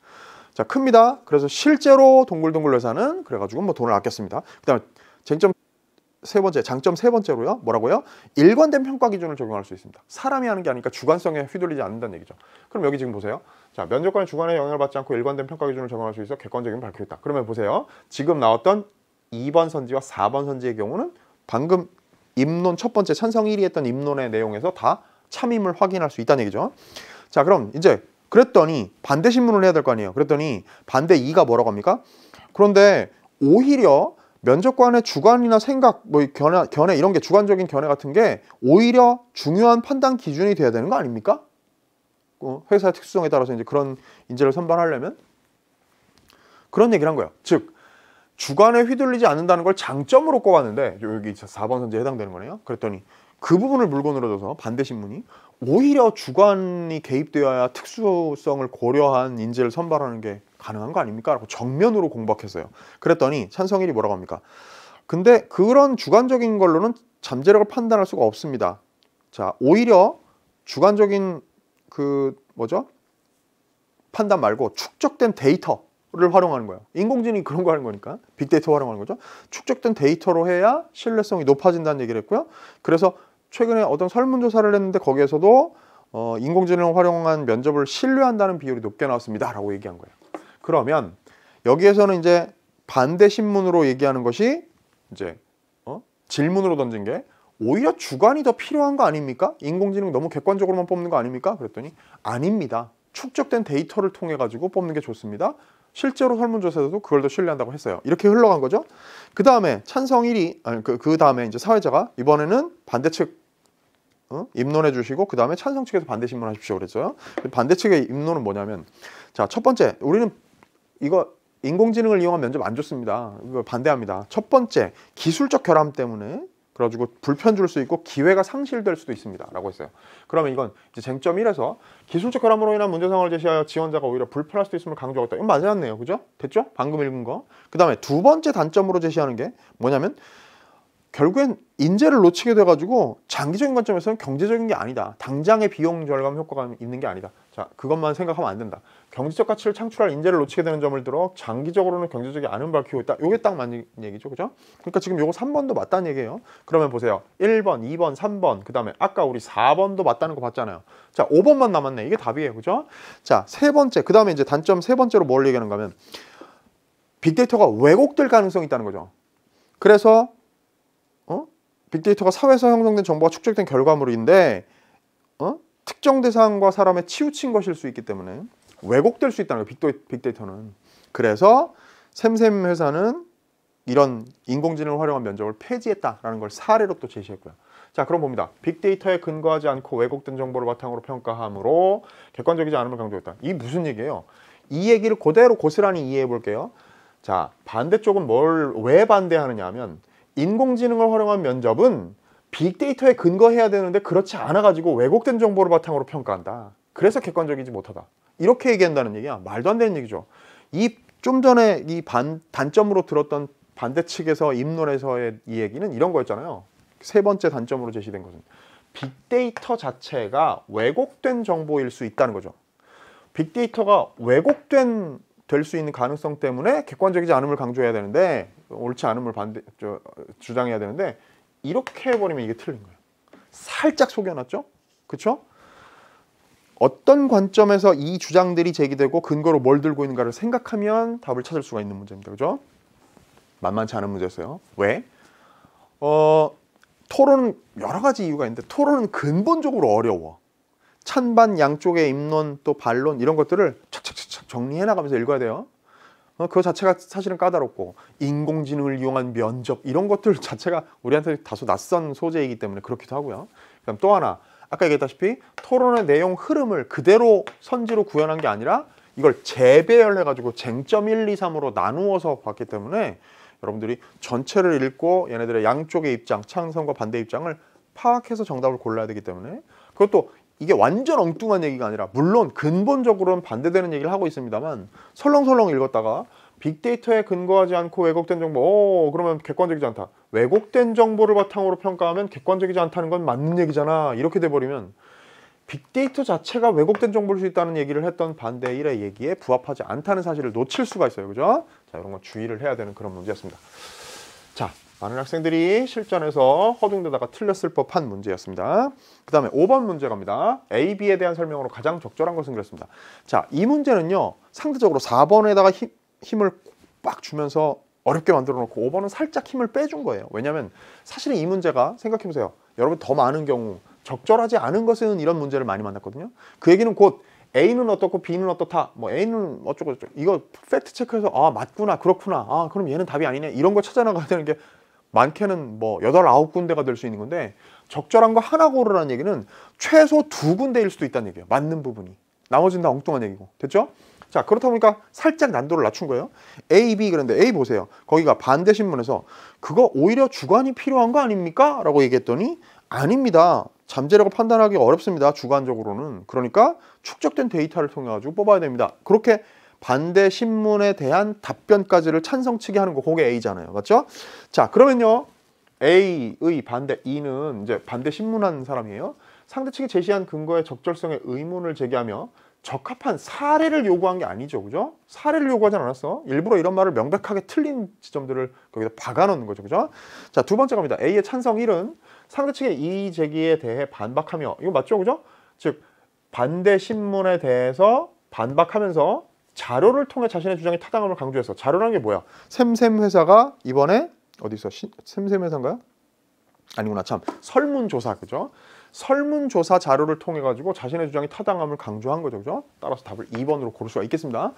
자, 큽니다. 그래서 실제로 동글동글 회사는 그래가지고 뭐 돈을 아꼈습니다. 그 다음에 쟁점 세 번째, 장점 세 번째로요. 뭐라고요? 일관된 평가 기준을 적용할 수 있습니다. 사람이 하는 게 아니니까 주관성에 휘둘리지 않는다는 얘기죠. 그럼 여기 지금 보세요. 자, 면접관의 주관에 영향을 받지 않고 일관된 평가 기준을 적용할 수 있어 객관적인 밝혀있다. 그러면 보세요. 지금 나왔던 2번 선지와 4번 선지의 경우는 방금 입론 첫 번째 찬성 1위 했던 입론의 내용에서 다 참임을 확인할 수 있다는 얘기죠. 자, 그럼 이제 그랬더니 반대 신문을 해야 될 거 아니에요. 그랬더니 반대 2가 뭐라고 합니까? 그런데 오히려 면접관의 주관이나 생각, 뭐 견해, 견해 이런 게 주관적인 견해 같은 게 오히려 중요한 판단 기준이 돼야 되는 거 아닙니까? 어, 회사의 특수성에 따라서 이제 그런 인재를 선발하려면 그런 얘기를 한 거예요. 즉 주관에 휘둘리지 않는다는 걸 장점으로 꼽았는데 여기 4번 선제에 해당되는 거네요. 그랬더니 그 부분을 물건으로 줘서 반대신문이 오히려 주관이 개입되어야 특수성을 고려한 인재를 선발하는 게 가능한 거 아닙니까? 라고 정면으로 공박했어요. 그랬더니 찬성일이 뭐라고 합니까? 근데 그런 주관적인 걸로는 잠재력을 판단할 수가 없습니다. 자, 오히려 주관적인 그 뭐죠? 판단 말고 축적된 데이터를 활용하는 거예요. 인공지능이 그런 거 하는 거니까 빅데이터 활용하는 거죠. 축적된 데이터로 해야 신뢰성이 높아진다는 얘기를 했고요. 그래서 최근에 어떤 설문조사를 했는데 거기에서도 어, 인공지능을 활용한 면접을 신뢰한다는 비율이 높게 나왔습니다. 라고 얘기한 거예요. 그러면 여기에서는 이제 반대 신문으로 얘기하는 것이 이제 어? 질문으로 던진 게 오히려 주관이 더 필요한 거 아닙니까? 인공지능 너무 객관적으로만 뽑는 거 아닙니까? 그랬더니 아닙니다. 축적된 데이터를 통해 가지고 뽑는 게 좋습니다. 실제로 설문조사에서도 그걸 더 신뢰한다고 했어요. 이렇게 흘러간 거죠. 그 다음에 찬성 1위, 아니, 그, 그 다음에 이제 사회자가 이번에는 반대측 어? 입론해 주시고 그 다음에 찬성 측에서 반대 신문하십시오 그랬어요. 반대 측의 입론은 뭐냐면 자 첫 번째 우리는 이거 인공지능을 이용한 면접 안 좋습니다. 이거 반대합니다. 첫 번째 기술적 결함 때문에 그래가지고 불편 줄 수 있고 기회가 상실될 수도 있습니다. 라고 했어요. 그러면 이건 이제 쟁점 1에서 기술적 결함으로 인한 문제상황을 제시하여 지원자가 오히려 불편할 수도 있음을 강조하고 다 이건 맞았네요 그죠? 됐죠? 방금 읽은 거. 그 다음에 두 번째 단점으로 제시하는 게 뭐냐면 결국엔 인재를 놓치게 돼가지고 장기적인 관점에서는 경제적인 게 아니다. 당장의 비용 절감 효과가 있는 게 아니다. 자, 그것만 생각하면 안 된다. 경제적 가치를 창출할 인재를 놓치게 되는 점을 들어 장기적으로는 경제적이 않은 밝히고 있다. 이게딱 맞는 얘기죠. 그죠? 그러니까 지금 요거 3번도 맞다는 얘기예요. 그러면 보세요. 1번, 2번, 3번, 그 다음에 아까 우리 4번도 맞다는 거 봤잖아요. 자, 5번만 남았네. 이게 답이에요. 그죠? 자, 세 번째, 그 다음에 이제 단점 세 번째로 뭘 얘기하는가 하면 빅데이터가 왜곡될 가능성이 있다는 거죠. 그래서 빅데이터가 사회에서 형성된 정보가 축적된 결과물인데 어? 특정 대상과 사람의 치우친 것일 수 있기 때문에 왜곡될 수 있다는 거예요. 빅데이터, 는 그래서 샘샘 회사는 이런 인공지능을 활용한 면접을 폐지했다라는 걸 사례로 또 제시했고요. 자 그럼 봅니다. 빅데이터에 근거하지 않고 왜곡된 정보를 바탕으로 평가함으로 객관적이지 않음을 강조했다. 이 무슨 얘기예요? 이 얘기를 그대로 고스란히 이해해 볼게요. 자 반대쪽은 뭘 왜 반대하느냐 하면 인공지능을 활용한 면접은 빅데이터에 근거해야 되는데 그렇지 않아 가지고 왜곡된 정보를 바탕으로 평가한다. 그래서 객관적이지 못하다. 이렇게 얘기한다는 얘기야. 말도 안 되는 얘기죠. 이 좀 전에 이 반, 단점으로 들었던 반대 측에서 입론에서의 이 얘기는 이런 거였잖아요. 세 번째 단점으로 제시된 것은 빅데이터 자체가 왜곡된 정보일 수 있다는 거죠. 빅데이터가 왜곡된 될수 있는 가능성 때문에 객관적이지 않음을 강조해야 되는데 옳지 않음을 반대 저, 주장해야 되는데 이렇게 해버리면 이게 틀린 거예요. 살짝 속여놨죠? 그렇죠? 어떤 관점에서 이 주장들이 제기되고 근거로 뭘 들고 있는가를 생각하면 답을 찾을 수가 있는 문제입니다. 그죠? 만만치 않은 문제였어요. 왜? 어, 토론은 여러 가지 이유가 있는데 토론은 근본적으로 어려워. 찬반 양쪽의 입론 또 반론 이런 것들을 착착착 정리해 나가면서 읽어야 돼요. 어, 그 자체가 사실은 까다롭고 인공지능을 이용한 면접 이런 것들 자체가 우리한테 다소 낯선 소재이기 때문에 그렇기도 하고요. 그다음 또 하나 아까 얘기했다시피 토론의 내용 흐름을 그대로 선지로 구현한 게 아니라 이걸 재배열해 가지고 쟁점 1, 2, 3으로 나누어서 봤기 때문에 여러분들이 전체를 읽고 얘네들의 양쪽의 입장, 찬성과 반대 입장을 파악해서 정답을 골라야 되기 때문에 그것도 이게 완전 엉뚱한 얘기가 아니라 물론 근본적으로는 반대되는 얘기를 하고 있습니다만 설렁설렁 읽었다가 빅데이터에 근거하지 않고 왜곡된 정보 오, 어, 그러면 객관적이지 않다 왜곡된 정보를 바탕으로 평가하면 객관적이지 않다는 건 맞는 얘기잖아 이렇게 돼버리면 빅데이터 자체가 왜곡된 정보일 수 있다는 얘기를 했던 반대 1의 얘기에 부합하지 않다는 사실을 놓칠 수가 있어요 그죠? 자 이런 건 주의를 해야 되는 그런 문제였습니다 자 많은 학생들이 실전에서 허둥대다가 틀렸을 법한 문제였습니다. 그 다음에 5번 문제 갑니다. A, B에 대한 설명으로 가장 적절한 것은 그랬습니다. 자, 이 문제는요. 상대적으로 4번에다가 힘, 힘을 빡 주면서 어렵게 만들어 놓고 5번은 살짝 힘을 빼준 거예요. 왜냐면 사실은 이 문제가 생각해보세요. 여러분 더 많은 경우 적절하지 않은 것은 이런 문제를 많이 만났거든요. 그 얘기는 곧 A는 어떻고 B는 어떻다 뭐 A는 어쩌고 저쩌고 이거 팩트 체크해서 아 맞구나 그렇구나 아 그럼 얘는 답이 아니네 이런 거 찾아나가야 되는 게 많게는 뭐 8, 9 군데가 될 수 있는 건데 적절한 거 하나 고르라는 얘기는 최소 두 군데일 수도 있다는 얘기예요. 맞는 부분이. 나머지는 다 엉뚱한 얘기고. 됐죠? 자 그렇다 보니까 살짝 난도를 낮춘 거예요 A, B 그런데 A 보세요 거기가 반대 신문에서 그거 오히려 주관이 필요한 거 아닙니까? 라고 얘기했더니 아닙니다 잠재력을 판단하기 어렵습니다 주관적으로는 그러니까 축적된 데이터를 통해 가지고 뽑아야 됩니다 그렇게 반대 신문에 대한 답변까지를 찬성 측이 하는 거 그게 A잖아요. 맞죠? 자, 그러면요. A의 반대 E는 이제 반대 신문한 사람이에요. 상대 측이 제시한 근거의 적절성에 의문을 제기하며 적합한 사례를 요구한 게 아니죠. 그죠? 사례를 요구하지 않았어. 일부러 이런 말을 명백하게 틀린 지점들을 거기다 박아놓는 거죠. 그죠? 자, 두 번째 갑니다 A의 찬성 1은 상대 측의 이의 제기에 대해 반박하며 이거 맞죠? 그죠? 즉 반대 신문에 대해서 반박하면서 자료를 통해 자신의 주장이 타당함을 강조해서 자료라는게 뭐야? 샘샘 회사가 이번에 어디 있어? 시, 샘샘 회사인가요? 아니구나 참 설문조사 그죠? 설문조사 자료를 통해 가지고 자신의 주장이 타당함을 강조한 거죠 그죠? 따라서 답을 2번으로 고를 수가 있겠습니다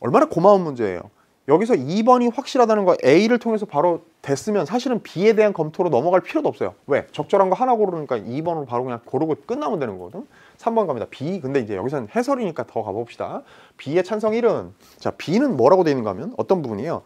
얼마나 고마운 문제예요 여기서 2번이 확실하다는 거 A를 통해서 바로 됐으면 사실은 B에 대한 검토로 넘어갈 필요도 없어요. 왜? 적절한 거 하나 고르니까 2번으로 바로 그냥 고르고 끝나면 되는 거거든. 3번 갑니다. B. 근데 이제 여기서는 해설이니까 더 가봅시다. B의 찬성 1은 자, B는 뭐라고 돼 있는가 하면 어떤 부분이에요?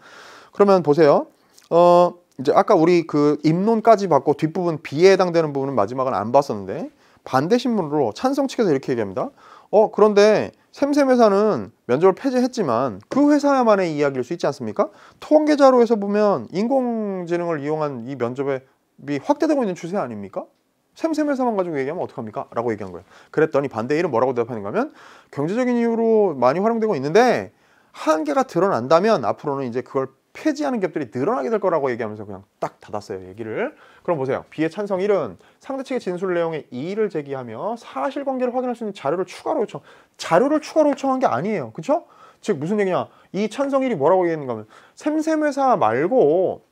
그러면 보세요. 어, 이제 아까 우리 그 입론까지 봤고 뒷부분 B에 해당되는 부분은 마지막은 안 봤었는데 반대 신문으로 찬성 측에서 이렇게 얘기합니다. 어, 그런데 샘샘 회사는 면접을 폐지했지만 그 회사만의 이야기일 수 있지 않습니까? 통계자료에서 보면 인공지능을 이용한 이 면접이 확대되고 있는 추세 아닙니까? 샘샘 회사만 가지고 얘기하면 어떡합니까? 라고 얘기한 거예요. 그랬더니 반대 일은 뭐라고 대답하는가 하면 경제적인 이유로 많이 활용되고 있는데 한계가 드러난다면 앞으로는 이제 그걸 폐지하는 기업들이 늘어나게 될 거라고 얘기하면서 그냥 딱 닫았어요 얘기를 그럼 보세요 비의 찬성 1은 상대 측의 진술 내용에 이의를 제기하며 사실관계를 확인할 수 있는 자료를 추가로 요청 자료를 추가로 요청한 게 아니에요 그쵸? 즉 무슨 얘기냐 이 찬성 1이 뭐라고 얘기했는가 하면 샘샘회사 말고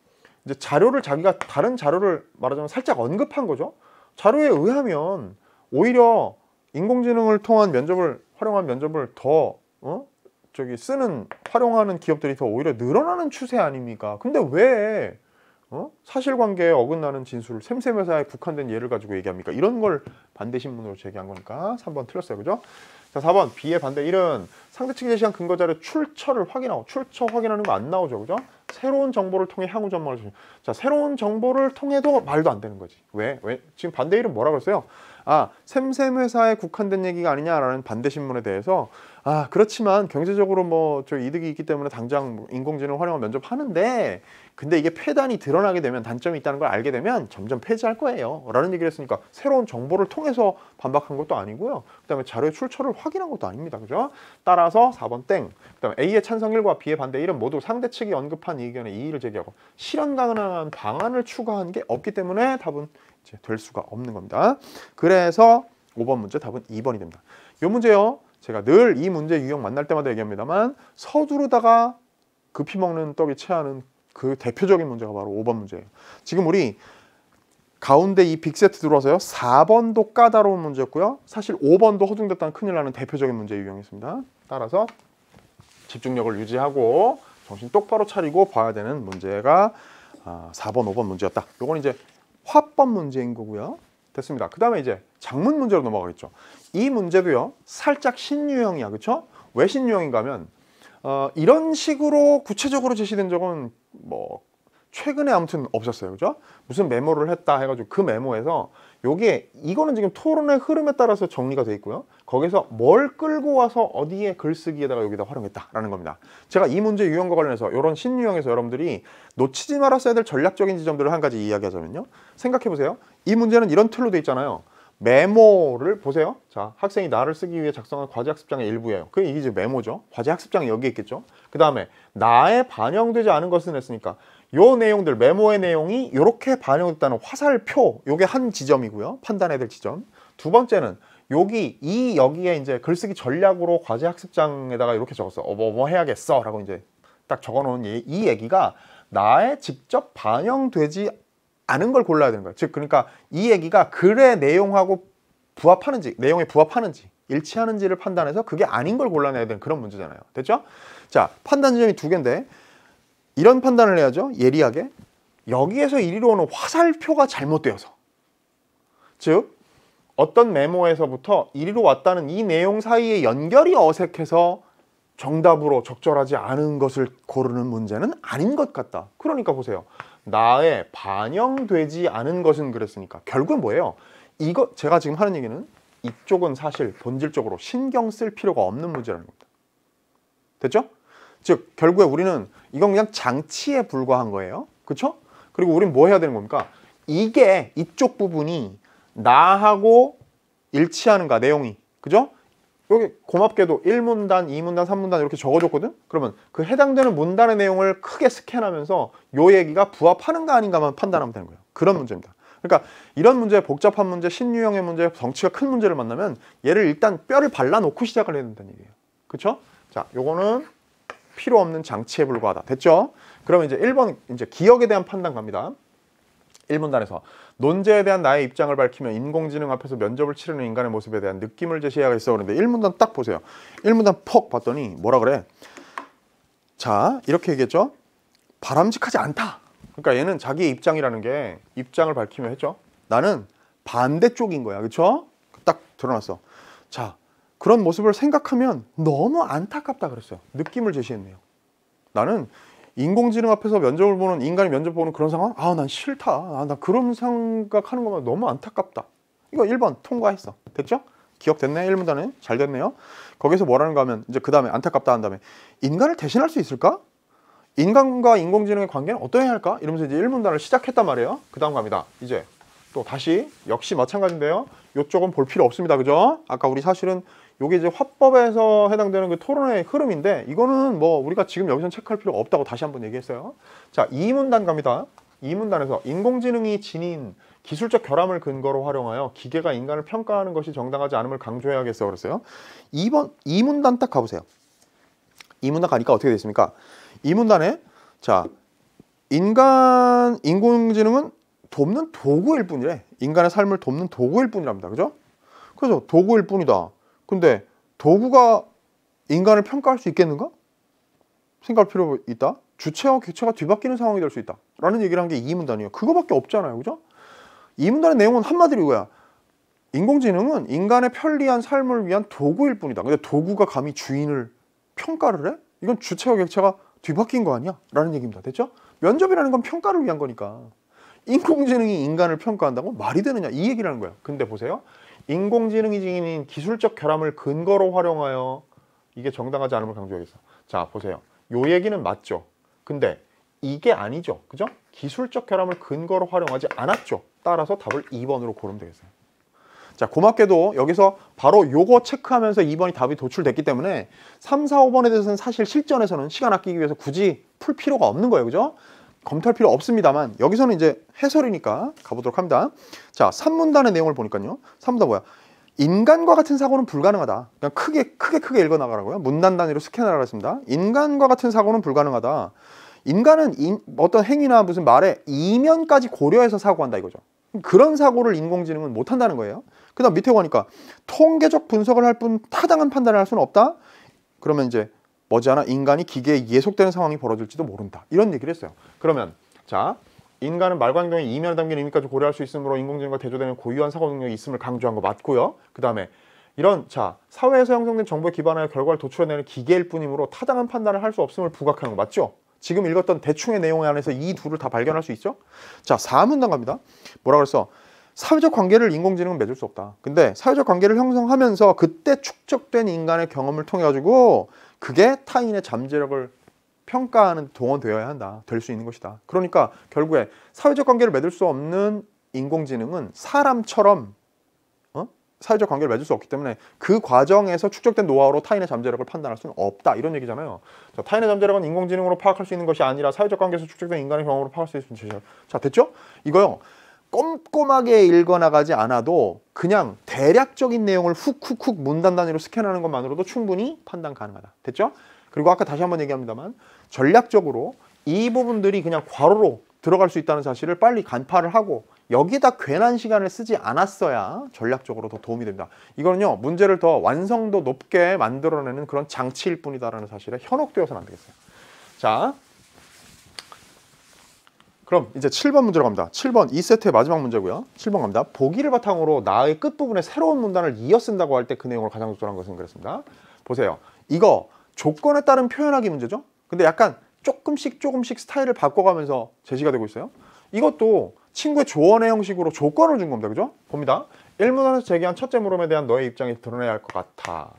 이제 자료를 자기가 다른 자료를 말하자면 살짝 언급한 거죠 자료에 의하면 오히려 인공지능을 통한 면접을 활용한 면접을 더 어? 저기 쓰는 활용하는 기업들이 더 오히려 늘어나는 추세 아닙니까? 근데 왜 어? 사실관계에 어긋나는 진술을 샘샘회사에 국한된 예를 가지고 얘기합니까? 이런 걸 반대신문으로 제기한 거니까 3번 틀렸어요. 그죠? 자, 4번 B의 반대 1은 상대 측이 제시한 근거자료 출처를 확인하고 출처 확인하는 거 안 나오죠. 그죠? 새로운 정보를 통해 향후 전망을 주는 자, 새로운 정보를 통해도 말도 안 되는 거지. 왜? 왜? 지금 반대 1은 뭐라 고했어요 아, 샘샘회사에 국한된 얘기가 아니냐라는 반대신문에 대해서 아 그렇지만 경제적으로 뭐 저 이득이 있기 때문에 당장 뭐 인공지능 활용을 면접하는데 근데 이게 폐단이 드러나게 되면 단점이 있다는 걸 알게 되면 점점 폐지할 거예요 라는 얘기를 했으니까 새로운 정보를 통해서 반박한 것도 아니고요 그 다음에 자료의 출처를 확인한 것도 아닙니다 그죠 따라서 4번 땡그 다음에 A의 찬성 1과 B의 반대 1은 모두 상대 측이 언급한 의견에 이의를 제기하고 실현 가능한 방안을 추가한 게 없기 때문에 답은 이제 될 수가 없는 겁니다 그래서 5번 문제 답은 2번이 됩니다 이 문제요 제가 늘 이 문제 유형 만날 때마다 얘기합니다만 서두르다가 급히 먹는 떡이 체하는 그 대표적인 문제가 바로 5번 문제예요. 지금 우리 가운데 이 빅세트 들어와서요. 4번도 까다로운 문제였고요. 사실 5번도 허둥댔다는 큰일 나는 대표적인 문제 유형이었습니다. 따라서 집중력을 유지하고 정신 똑바로 차리고 봐야 되는 문제가 4번, 아, 5번 문제였다. 요건 이제 화법 문제인 거고요. 됐습니다. 그 다음에 이제 작문 문제로 넘어가겠죠. 이 문제도요 살짝 신유형이야 그쵸? 왜 신유형인가 하면 어, 이런 식으로 구체적으로 제시된 적은 뭐 최근에 아무튼 없었어요 그죠? 무슨 메모를 했다 해가지고 그 메모에서 요게 이거는 지금 토론의 흐름에 따라서 정리가 돼 있고요 거기서 뭘 끌고 와서 어디에 글쓰기에다가 여기다 활용했다라는 겁니다 제가 이 문제 유형과 관련해서 이런 신유형에서 여러분들이 놓치지 말았어야 될 전략적인 지점들을 한 가지 이야기하자면요 생각해 보세요 이 문제는 이런 틀로 돼 있잖아요 메모를 보세요. 자, 학생이 나를 쓰기 위해 작성한 과제 학습장의 일부예요. 그게 이게 이제 메모죠. 과제 학습장이 여기 있겠죠. 그 다음에 나에 반영되지 않은 것은 했으니까 요 내용들, 메모의 내용이 이렇게 반영됐다는 화살표, 요게 한 지점이고요. 판단해야 될 지점. 두 번째는 여기 이 여기에 이제 글쓰기 전략으로 과제 학습장에다가 이렇게 적었어. 어뭐 뭐 해야겠어 라고 이제 딱 적어놓은 이 얘기가 나에 직접 반영되지 아는 걸 골라야 되는 거예요. 즉 그러니까 이 얘기가 글의 내용하고 부합하는지 내용에 부합하는지 일치하는지를 판단해서 그게 아닌 걸 골라내야 되는 그런 문제잖아요. 됐죠? 자 판단 지점이 두 개인데 이런 판단을 해야죠. 예리하게 여기에서 이리로 오는 화살표가 잘못되어서 즉 어떤 메모에서부터 이리로 왔다는 이 내용 사이의 연결이 어색해서 정답으로 적절하지 않은 것을 고르는 문제는 아닌 것 같다. 그러니까 보세요. 나에 반영되지 않은 것은 그랬으니까 결국은 뭐예요? 이거 제가 지금 하는 얘기는 이쪽은 사실 본질적으로 신경 쓸 필요가 없는 문제라는 겁니다. 됐죠? 즉 결국에 우리는 이건 그냥 장치에 불과한 거예요. 그렇죠? 그리고 우린 뭐 해야 되는 겁니까? 이게 이쪽 부분이 나하고 일치하는가 내용이 그죠? 여기 고맙게도 1문단, 2문단, 3문단 이렇게 적어줬거든? 그러면 그 해당되는 문단의 내용을 크게 스캔하면서 요 얘기가 부합하는가 아닌가만 판단하면 되는 거예요. 그런 문제입니다. 그러니까 이런 문제, 복잡한 문제, 신유형의 문제, 덩치가 큰 문제를 만나면 얘를 일단 뼈를 발라놓고 시작을 해야 된다는 얘기예요. 그렇죠? 자, 요거는 필요 없는 장치에 불과하다. 됐죠? 그러면 이제 1번 이제 기억에 대한 판단 갑니다. 1문단에서 논제에 대한 나의 입장을 밝히며 인공지능 앞에서 면접을 치르는 인간의 모습에 대한 느낌을 제시해야겠어 그런데 1문단 딱 보세요 1문단 퍽 봤더니 뭐라 그래 자 이렇게 얘기했죠 바람직하지 않다 그러니까 얘는 자기의 입장이라는 게 입장을 밝히며 했죠 나는 반대쪽인 거야 그쵸? 딱 드러났어 자 그런 모습을 생각하면 너무 안타깝다 그랬어요 느낌을 제시했네요 나는 인공지능 앞에서 면접을 보는 인간이 면접 보는 그런 상황? 아난 싫다 아, 나 그런 생각하는 것만 너무 안타깝다 이거 1번 통과했어 됐죠? 기억됐네 1문단은 잘 됐네요 거기서 뭐라는가 하면 이제 그 다음에 안타깝다 한 다음에 인간을 대신할 수 있을까? 인간과 인공지능의 관계는 어떠해야 할까? 이러면서 이제 1문단을 시작했단 말이에요 그 다음 갑니다 이제 또 다시 역시 마찬가지인데요 이쪽은 볼 필요 없습니다 그죠? 아까 우리 사실은 요게 이제 화법에서 해당되는 그 토론의 흐름인데 이거는 뭐 우리가 지금 여기서 체크할 필요가 없다고 다시 한번 얘기했어요. 자, 이문단 갑니다. 이문단에서 인공지능이 지닌 기술적 결함을 근거로 활용하여 기계가 인간을 평가하는 것이 정당하지 않음을 강조해야겠어 그랬어요. 2번 이문단 딱 가보세요. 이문단 가니까 어떻게 됐습니까? 이문단에 자 인간 인공지능은 돕는 도구일 뿐이래. 인간의 삶을 돕는 도구일 뿐이랍니다. 그죠? 그래서 도구일 뿐이다. 근데 도구가 인간을 평가할 수 있겠는가? 생각할 필요가 있다. 주체와 객체가 뒤바뀌는 상황이 될 수 있다. 라는 얘기를 한 게 이 문단이에요. 그거밖에 없잖아요. 그죠? 이 문단의 내용은 한마디로 이거야. 인공지능은 인간의 편리한 삶을 위한 도구일 뿐이다. 근데 도구가 감히 주인을 평가를 해? 이건 주체와 객체가 뒤바뀐 거 아니야? 라는 얘기입니다. 됐죠? 면접이라는 건 평가를 위한 거니까. 인공지능이 인간을 평가한다고 말이 되느냐? 이 얘기라는 거야. 근데 보세요. 인공지능이 지닌 기술적 결함을 근거로 활용하여 이게 정당하지 않음을 강조하겠어. 자, 보세요. 요 얘기는 맞죠. 근데 이게 아니죠. 그죠? 기술적 결함을 근거로 활용하지 않았죠. 따라서 답을 2번으로 고르면 되겠어요. 자, 고맙게도 여기서 바로 요거 체크하면서 2번이 답이 도출됐기 때문에 3, 4, 5번에 대해서는 사실 실전에서는 시간 아끼기 위해서 굳이 풀 필요가 없는 거예요. 그죠? 검토할 필요 없습니다만 여기서는 이제 해설이니까 가보도록 합니다. 자, 3문단의 내용을 보니까요. 3문단 뭐야? 인간과 같은 사고는 불가능하다. 그냥 크게 크게 크게 읽어 나가라고요. 문단 단위로 스캔하라 했습니다. 인간과 같은 사고는 불가능하다. 인간은 인, 어떤 행위나 무슨 말에 이면까지 고려해서 사고한다 이거죠. 그런 사고를 인공지능은 못 한다는 거예요. 그다음 밑에 보니까 통계적 분석을 할 뿐 타당한 판단을 할 수는 없다. 그러면 이제 머지않아 인간이 기계에 예속되는 상황이 벌어질지도 모른다. 이런 얘기를 했어요. 그러면 자 인간은 말과 행동의 이면에 담긴 의미까지 고려할 수 있으므로 인공지능과 대조되는 고유한 사고 능력이 있음을 강조한 거 맞고요. 그 다음에 이런 자 사회에서 형성된 정보에 기반하여 결과를 도출해내는 기계일 뿐이므로 타당한 판단을 할 수 없음을 부각하는 거 맞죠? 지금 읽었던 대충의 내용 안에서 이 둘을 다 발견할 수 있죠? 자, 4문단 갑니다. 뭐라 그랬어? 사회적 관계를 인공지능은 맺을 수 없다. 근데 사회적 관계를 형성하면서 그때 축적된 인간의 경험을 통해 가지고 그게 타인의 잠재력을 평가하는 동원되어야 한다. 될 수 있는 것이다. 그러니까 결국에 사회적 관계를 맺을 수 없는 인공지능은 사람처럼 어? 사회적 관계를 맺을 수 없기 때문에 그 과정에서 축적된 노하우로 타인의 잠재력을 판단할 수는 없다. 이런 얘기잖아요. 자, 타인의 잠재력은 인공지능으로 파악할 수 있는 것이 아니라 사회적 관계에서 축적된 인간의 경험으로 파악할 수 있는 것이죠. 자, 됐죠? 이거요. 꼼꼼하게 읽어나가지 않아도 그냥 대략적인 내용을 훅훅훅 문단 단위로 스캔하는 것만으로도 충분히 판단 가능하다. 됐죠? 그리고 아까 다시 한번 얘기합니다만 전략적으로 이 부분들이 그냥 괄호로 들어갈 수 있다는 사실을 빨리 간파를 하고 여기다 괜한 시간을 쓰지 않았어야 전략적으로 더 도움이 됩니다. 이거는요 문제를 더 완성도 높게 만들어내는 그런 장치일 뿐이다라는 사실에 현혹되어서는 안 되겠어요. 자 그럼 이제 7번 문제로 갑니다. 7번 2세트의 마지막 문제고요. 7번 갑니다. 보기를 바탕으로 나의 끝부분에 새로운 문단을 이어 쓴다고 할 때 그 내용을 가장 적절한 것은 그랬습니다. 보세요. 이거 조건에 따른 표현하기 문제죠. 근데 약간 조금씩 조금씩 스타일을 바꿔가면서 제시가 되고 있어요. 이것도 친구의 조언의 형식으로 조건을 준 겁니다. 그죠? 봅니다. 1문안에서 제기한 첫째 물음에 대한 너의 입장이 드러내야 할 것 같아.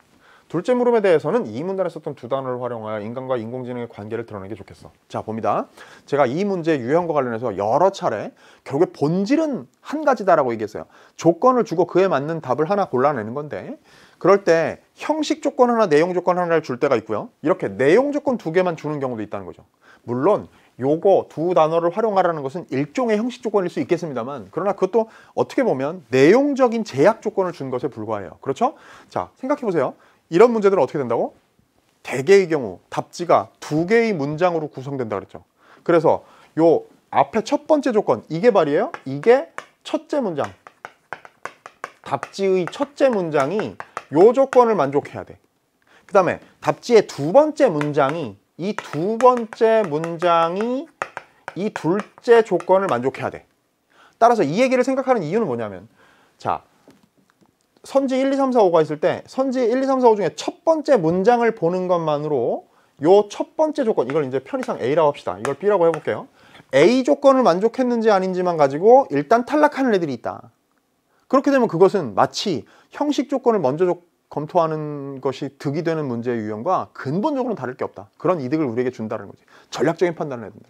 둘째 물음에 대해서는 이 문단에 썼던 두 단어를 활용하여 인간과 인공지능의 관계를 드러내는 게 좋겠어. 자, 봅니다. 제가 이문제 유형과 관련해서 여러 차례 결국에 본질은 한 가지다라고 얘기했어요. 조건을 주고 그에 맞는 답을 하나 골라내는 건데 그럴 때 형식 조건 하나, 내용 조건 하나를 줄 때가 있고요. 이렇게 내용 조건 두 개만 주는 경우도 있다는 거죠. 물론 요거 두 단어를 활용하라는 것은 일종의 형식 조건일 수 있겠습니다만 그러나 그것도 어떻게 보면 내용적인 제약 조건을 준 것에 불과해요. 그렇죠? 자, 생각해 보세요. 이런 문제들은 어떻게 된다고? 대개의 경우 답지가 두 개의 문장으로 구성된다 그랬죠. 그래서 요 앞에 첫 번째 조건 이게 말이에요. 이게 첫째 문장. 답지의 첫째 문장이 요 조건을 만족해야 돼. 그 다음에 답지의 두 번째 문장이 이 두 번째 문장이 이 둘째 조건을 만족해야 돼. 따라서 이 얘기를 생각하는 이유는 뭐냐면 자 선지 1, 2, 3, 4, 5가 있을 때 선지 1, 2, 3, 4, 5 중에 첫 번째 문장을 보는 것만으로 요 첫 번째 조건 이걸 이제 편의상 A라고 합시다. 이걸 B라고 해볼게요. A 조건을 만족했는지 아닌지만 가지고 일단 탈락하는 애들이 있다. 그렇게 되면 그것은 마치 형식 조건을 먼저 검토하는 것이 득이 되는 문제의 유형과 근본적으로는 다를 게 없다. 그런 이득을 우리에게 준다는 거지. 전략적인 판단을 해야 된다.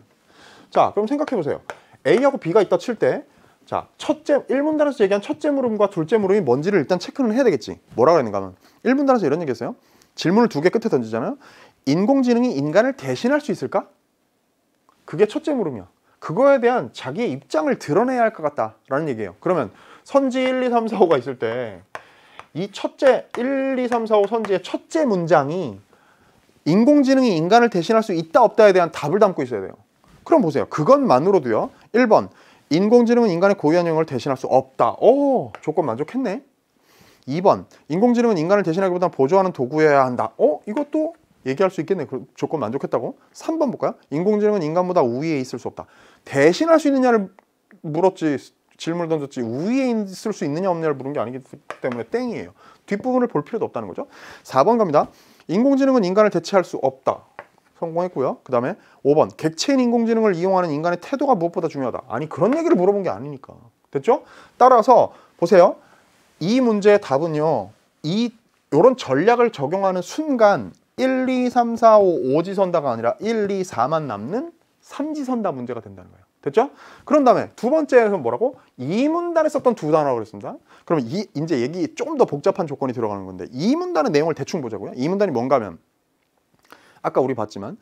자, 그럼 생각해 보세요. A하고 B가 있다 칠때 자, 첫째, 1문 단에서 얘기한 첫째 물음과 둘째 물음이 뭔지를 일단 체크는 해야 되겠지. 뭐라고 했는가 하면 1문 단에서 이런 얘기 했어요. 질문을 두 개 끝에 던지잖아요. 인공지능이 인간을 대신할 수 있을까? 그게 첫째 물음이야. 그거에 대한 자기의 입장을 드러내야 할 것 같다라는 얘기예요. 그러면 선지 1, 2, 3, 4, 5가 있을 때 이 첫째 1, 2, 3, 4, 5 선지의 첫째 문장이 인공지능이 인간을 대신할 수 있다 없다에 대한 답을 담고 있어야 돼요. 그럼 보세요. 그것만으로도요. 1번 인공지능은 인간의 고유한 영역을 대신할 수 없다. 오, 조건 만족했네. 2번, 인공지능은 인간을 대신하기보다 보조하는 도구여야 한다. 어, 이것도 얘기할 수 있겠네. 조건 만족했다고. 3번 볼까요? 인공지능은 인간보다 우위에 있을 수 없다. 대신할 수 있느냐를 물었지, 질문을 던졌지, 우위에 있을 수 있느냐 없느냐를 물은 게 아니기 때문에 땡이에요. 뒷부분을 볼 필요도 없다는 거죠. 4번 갑니다. 인공지능은 인간을 대체할 수 없다. 성공했고요. 그 다음에 5번 객체인 인공지능을 이용하는 인간의 태도가 무엇보다 중요하다. 아니 그런 얘기를 물어본 게 아니니까. 됐죠? 따라서 보세요. 이 문제의 답은요. 이 요런 전략을 적용하는 순간 1, 2, 3, 4, 5, 5지선다가 아니라 1, 2, 4만 남는 3지선다 문제가 된다는 거예요. 됐죠? 그런 다음에 두 번째는 뭐라고? 이 문단에 썼던 두 단어라고 그랬습니다. 그럼 이, 이제 얘기 좀 더 복잡한 조건이 들어가는 건데 이 문단의 내용을 대충 보자고요. 이 문단이 뭔가 하면 아까 우리 봤지만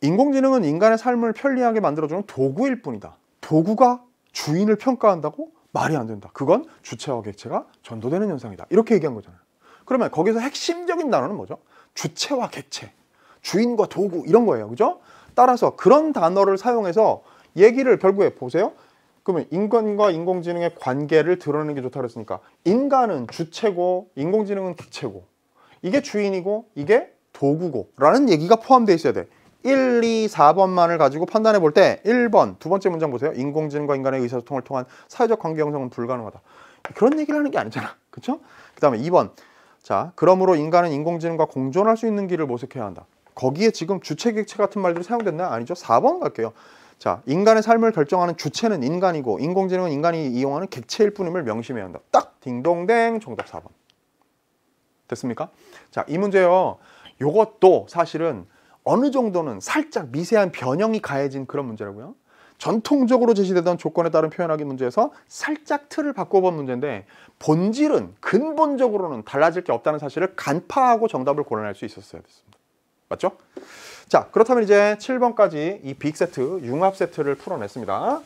인공지능은 인간의 삶을 편리하게 만들어주는 도구일 뿐이다. 도구가 주인을 평가한다고? 말이 안 된다. 그건 주체와 객체가 전도되는 현상이다. 이렇게 얘기한 거잖아요. 그러면 거기서 핵심적인 단어는 뭐죠? 주체와 객체, 주인과 도구 이런 거예요. 그죠? 따라서 그런 단어를 사용해서 얘기를 결국에 보세요. 그러면 인간과 인공지능의 관계를 드러내는 게좋다그랬으니까 인간은 주체고 인공지능은 객체고 이게 주인이고 이게 도구고라는 얘기가 포함되어 있어야 돼. 1, 2, 4번만을 가지고 판단해 볼때 1번, 두 번째 문장 보세요. 인공지능과 인간의 의사소통을 통한 사회적 관계 형성은 불가능하다. 그런 얘기를 하는 게 아니잖아. 그렇죠? 그 다음에 2번. 자, 그러므로 인간은 인공지능과 공존할 수 있는 길을 모색해야 한다. 거기에 지금 주체, 객체 같은 말들이 사용됐나요? 아니죠. 4번 갈게요. 자, 인간의 삶을 결정하는 주체는 인간이고 인공지능은 인간이 이용하는 객체일 뿐임을 명심해야 한다. 딱 딩동댕 정답 4번. 됐습니까? 자, 이 문제요. 요것도 사실은 어느 정도는 살짝 미세한 변형이 가해진 그런 문제라고요. 전통적으로 제시되던 조건에 따른 표현하기 문제에서 살짝 틀을 바꿔본 문제인데 본질은 근본적으로는 달라질 게 없다는 사실을 간파하고 정답을 고려할 수 있었어야 됐습니다. 맞죠? 자 그렇다면 이제 7번까지 이 빅세트, 융합세트를 풀어냈습니다.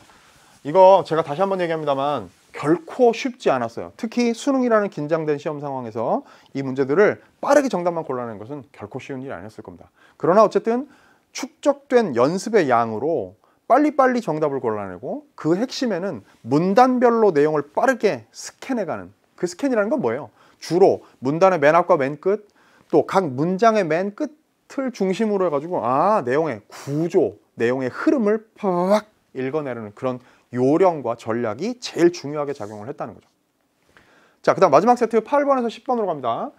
이거 제가 다시 한번 얘기합니다만 결코 쉽지 않았어요. 특히 수능이라는 긴장된 시험 상황에서 이 문제들을 빠르게 정답만 골라내는 것은 결코 쉬운 일이 아니었을 겁니다. 그러나 어쨌든 축적된 연습의 양으로 빨리빨리 정답을 골라내고 그 핵심에는 문단별로 내용을 빠르게 스캔해가는 그 스캔이라는 건 뭐예요? 주로 문단의 맨 앞과 맨 끝, 또 각 문장의 맨 끝을 중심으로 해가지고 아 내용의 구조, 내용의 흐름을 팍 읽어내려는 그런 요령과 전략이 제일 중요하게 작용을 했다는 거죠. 자, 그 다음 마지막 세트 8번에서 10번으로 갑니다.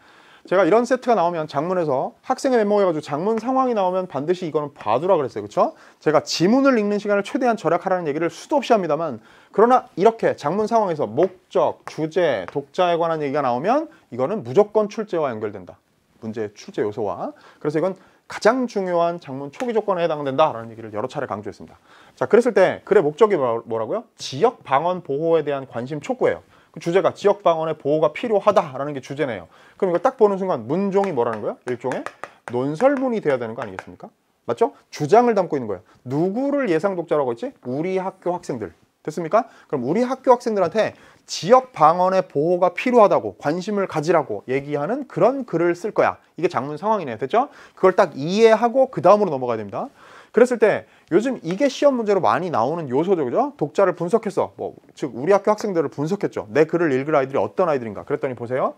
제가 이런 세트가 나오면 장문에서 학생의 메모해가지고 장문 상황이 나오면 반드시 이거는 봐두라 그랬어요. 그쵸 제가 지문을 읽는 시간을 최대한 절약하라는 얘기를 수도 없이 합니다만 그러나 이렇게 장문 상황에서 목적, 주제, 독자에 관한 얘기가 나오면 이거는 무조건 출제와 연결된다. 문제 출제 요소와. 그래서 이건 가장 중요한 장문 초기 조건에 해당된다라는 얘기를 여러 차례 강조했습니다. 자, 그랬을 때 글의 목적이 뭐, 뭐라고요? 지역 방언 보호에 대한 관심 촉구예요. 그 주제가 지역 방언의 보호가 필요하다라는 게 주제네요. 그럼 이걸 딱 보는 순간 문종이 뭐라는 거예요? 일종의 논설문이 돼야 되는 거 아니겠습니까? 맞죠? 주장을 담고 있는 거예요. 누구를 예상 독자라고 했지? 우리 학교 학생들. 됐습니까? 그럼 우리 학교 학생들한테 지역 방언의 보호가 필요하다고 관심을 가지라고 얘기하는 그런 글을 쓸 거야. 이게 장문 상황이네요. 됐죠? 그걸 딱 이해하고 그 다음으로 넘어가야 됩니다. 그랬을 때 요즘 이게 시험 문제로 많이 나오는 요소죠. 그죠? 독자를 분석했어. 뭐, 즉 우리 학교 학생들을 분석했죠. 내 글을 읽을 아이들이 어떤 아이들인가. 그랬더니 보세요.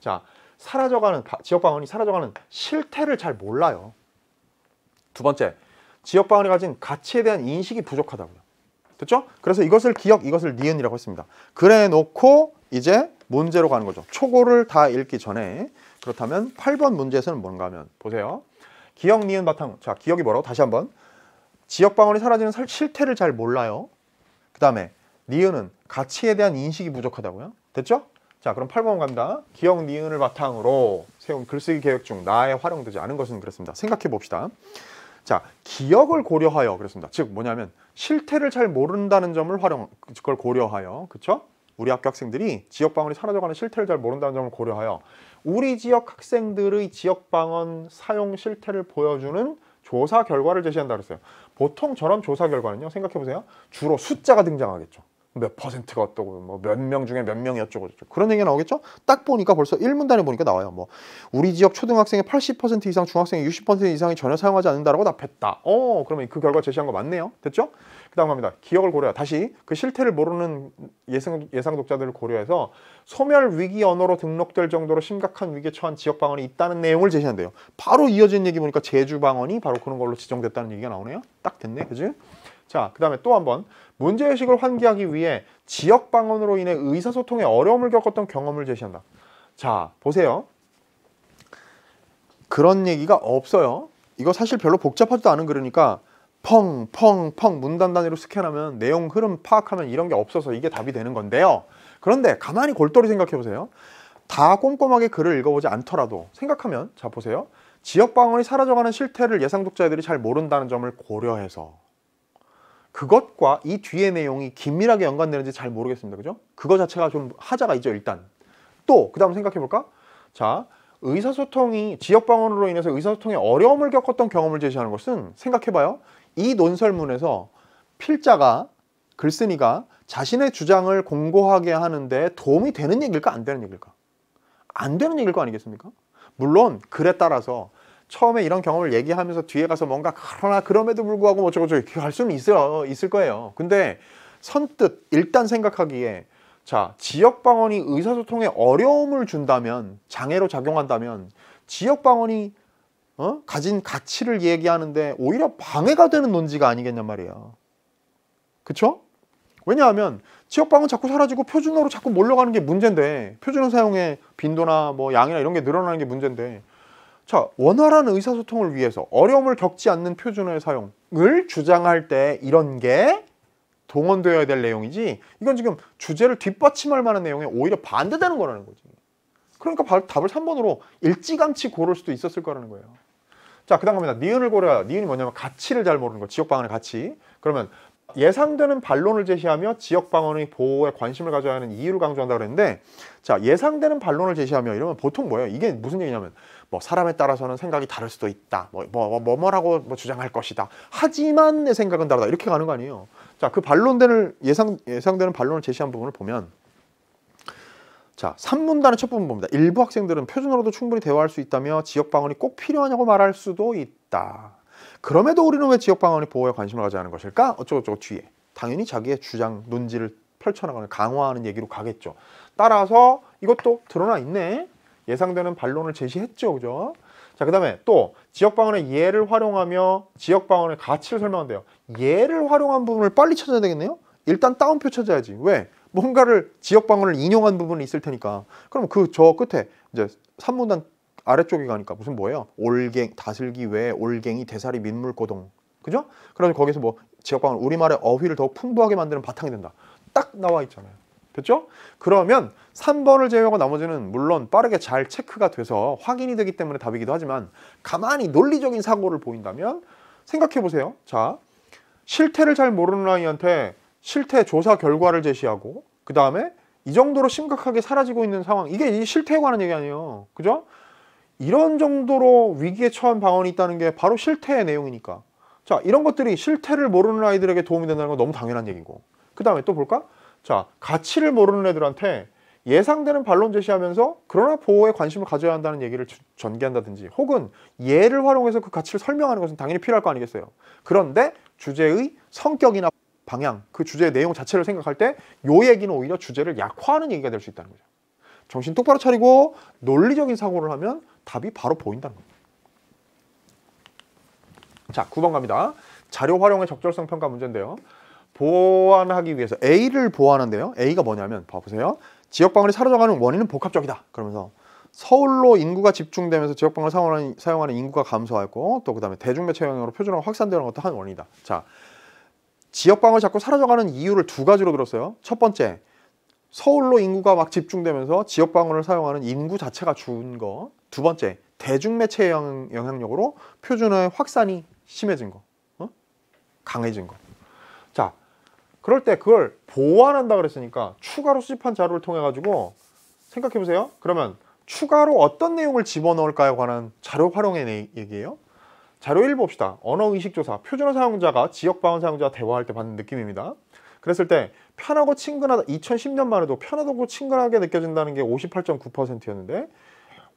자, 사라져가는 지역 방언이 사라져가는 실태를 잘 몰라요. 두 번째, 지역 방언이 가진 가치에 대한 인식이 부족하다고요. 됐죠? 그래서 이것을 기억, 이것을 니은이라고 했습니다. 그래 놓고 이제 문제로 가는 거죠. 초고를 다 읽기 전에 그렇다면 8번 문제에서는 뭔가 하면 보세요. 기억, 니은 바탕. 자, 기억이 뭐라고? 다시 한번. 지역 방언이 사라지는 설, 실태를 잘 몰라요. 그 다음에 니은은 가치에 대한 인식이 부족하다고요. 됐죠? 자, 그럼 8번 갑니다. 기억, 니은을 바탕으로 세운 글쓰기 계획 중 나에 활용되지 않은 것은 그렇습니다. 생각해 봅시다. 자, 기억을 고려하여 그렇습니다. 즉 뭐냐면 실태를 잘 모른다는 점을 활용 그걸 고려하여 그렇죠? 우리 학교 학생들이 지역 방언이 사라져가는 실태를 잘 모른다는 점을 고려하여 우리 지역 학생들의 지역 방언 사용 실태를 보여주는 조사 결과를 제시한다 그랬어요. 보통 저런 조사 결과는요. 생각해 보세요. 주로 숫자가 등장하겠죠. 몇 퍼센트가 어떠고 뭐 몇 명 중에 몇 명이 어쩌고 저쩌고 그런 얘기가 나오겠죠? 딱 보니까 벌써 1문단에 보니까 나와요. 뭐 우리 지역 초등학생의 80% 이상, 중학생의 60% 이상이 전혀 사용하지 않는다라고 답했다. 어, 그러면 그 결과 제시한 거 맞네요. 됐죠? 그다음 갑니다. 기억을 고려해 다시 그 실태를 모르는 예상 예상 독자들을 고려해서 소멸 위기 언어로 등록될 정도로 심각한 위기에 처한 지역 방언이 있다는 내용을 제시한대요. 바로 이어진 얘기 보니까 제주 방언이 바로 그런 걸로 지정됐다는 얘기가 나오네요. 딱 됐네. 그지 자, 그 다음에 또 한 번 문제의식을 환기하기 위해 지역 방언으로 인해 의사소통에 어려움을 겪었던 경험을 제시한다. 자, 보세요. 그런 얘기가 없어요. 이거 사실 별로 복잡하지도 않은 그러니까 펑, 펑, 펑 문단 단위로 스캔하면 내용 흐름 파악하면 이런 게 없어서 이게 답이 되는 건데요. 그런데 가만히 골똘히 생각해 보세요. 다 꼼꼼하게 글을 읽어보지 않더라도 생각하면 자 보세요. 지역 방언이 사라져가는 실태를 예상 독자들이 잘 모른다는 점을 고려해서 그것과 이 뒤의 내용이 긴밀하게 연관되는지 잘 모르겠습니다. 그죠? 그거 자체가 좀 하자가 있죠, 일단. 또, 그 다음 생각해볼까? 자, 의사소통이 지역방언으로 인해서 의사소통에 어려움을 겪었던 경험을 제시하는 것은 생각해봐요. 이 논설문에서 필자가, 글쓴이가 자신의 주장을 공고하게 하는데 도움이 되는 얘기일까, 안 되는 얘기일까? 안 되는 얘기일 거 아니겠습니까? 물론 글에 따라서 처음에 이런 경험을 얘기하면서 뒤에 가서 뭔가 그러나 그럼에도 불구하고 뭐 저거 저기 할 수는 있어요. 있을 거예요. 근데 선뜻 일단 생각하기에 자, 지역 방언이 의사소통에 어려움을 준다면 장애로 작용한다면 지역 방언이 어? 가진 가치를 얘기하는데 오히려 방해가 되는 논지가 아니겠냔 말이에요. 그쵸? 왜냐하면 지역 방언 자꾸 사라지고 표준어로 자꾸 몰려가는 게 문제인데 표준어 사용의 빈도나 뭐 양이나 이런 게 늘어나는 게 문제인데 자, 원활한 의사소통을 위해서 어려움을 겪지 않는 표준어의 사용을 주장할 때 이런 게 동원되어야 될 내용이지 이건 지금 주제를 뒷받침할 만한 내용에 오히려 반대되는 거라는 거지. 그러니까 바로 답을 3번으로 일찌감치 고를 수도 있었을 거라는 거예요. 자, 그 다음 갑니다. 니은을 고려하 니은이 뭐냐면 가치를 잘 모르는 거. 지역방언의 가치. 그러면 예상되는 반론을 제시하며 지역방언의 보호에 관심을 가져야 하는 이유를 강조한다 그랬는데 자, 예상되는 반론을 제시하며 이러면 보통 뭐예요? 이게 무슨 얘기냐면 뭐 사람에 따라서는 생각이 다를 수도 있다. 뭐, 뭐, 뭐, 뭐, 뭐라고 뭐 주장할 것이다. 하지만 내 생각은 다르다. 이렇게 가는 거 아니에요. 자, 그 반론되는 예상, 예상되는 반론을 제시한 부분을 보면 자, 3문단의 첫 부분 봅니다. 일부 학생들은 표준어로도 충분히 대화할 수 있다며 지역 방언이 꼭 필요하냐고 말할 수도 있다. 그럼에도 우리는 왜 지역 방언이 보호에 관심을 가지 않은 것일까? 어쩌고저쩌고 뒤에 당연히 자기의 주장, 논지를 펼쳐나가는 강화하는 얘기로 가겠죠. 따라서 이것도 드러나 있네. 예상되는 반론을 제시했죠. 그죠? 자, 그 다음에 또 지역방언의 예를 활용하며 지역방언의 가치를 설명한대요. 예를 활용한 부분을 빨리 찾아야 되겠네요. 일단 따옴표 찾아야지. 왜? 뭔가를 지역방언을 인용한 부분이 있을 테니까. 그럼 그 저 끝에 이제 3문단 아래쪽에 가니까 무슨 뭐예요? 올갱, 다슬기 외 올갱이, 대사리, 민물고동. 그죠? 그러면 거기서 뭐 지역방언, 우리말의 어휘를 더욱 풍부하게 만드는 바탕이 된다. 딱 나와 있잖아요. 됐죠? 그러면 3번을 제외하고 나머지는 물론 빠르게 잘 체크가 돼서 확인이 되기 때문에 답이기도 하지만 가만히 논리적인 사고를 보인다면 생각해 보세요. 자, 실태를 잘 모르는 아이한테 실태 조사 결과를 제시하고 그 다음에 이 정도로 심각하게 사라지고 있는 상황 이게 이 실태에 관한 얘기 아니에요. 그죠? 이런 정도로 위기에 처한 방언이 있다는 게 바로 실태의 내용이니까 자 이런 것들이 실태를 모르는 아이들에게 도움이 된다는 건 너무 당연한 얘기고 그 다음에 또 볼까? 자, 가치를 모르는 애들한테 예상되는 반론 제시하면서 그러나 보호에 관심을 가져야 한다는 얘기를 전개한다든지 혹은 예를 활용해서 그 가치를 설명하는 것은 당연히 필요할 거 아니겠어요. 그런데 주제의 성격이나 방향, 그 주제의 내용 자체를 생각할 때 요 얘기는 오히려 주제를 약화하는 얘기가 될 수 있다는 거죠. 정신 똑바로 차리고 논리적인 사고를 하면 답이 바로 보인다는 겁니다. 자, 9번 갑니다. 자료 활용의 적절성 평가 문제인데요. 보완하기 위해서 A를 보완한대요 A가 뭐냐면 봐보세요 지역방언이 사라져가는 원인은 복합적이다 그러면서 서울로 인구가 집중되면서 지역방언을 사용하는, 사용하는 인구가 감소하고 또그 다음에 대중매체 영향으로 표준화가 확산되는 것도 한 원인이다 자 지역방언이 자꾸 사라져가는 이유를 두 가지로 들었어요 첫 번째 서울로 인구가 막 집중되면서 지역방언을 사용하는 인구 자체가 준 거 두 번째 대중매체 영향력으로 표준화의 확산이 심해진 거 어? 강해진 거 그럴 때 그걸 보완한다 그랬으니까 추가로 수집한 자료를 통해 가지고 생각해 보세요. 그러면 추가로 어떤 내용을 집어넣을까에 관한 자료 활용의 얘기예요. 자료 1 봅시다. 언어의식조사, 표준어 사용자가 지역방언 사용자와 대화할 때 받는 느낌입니다. 그랬을 때 편하고 친근하다, 2010년만 해도 편하고 친근하게 느껴진다는 게 58.9%였는데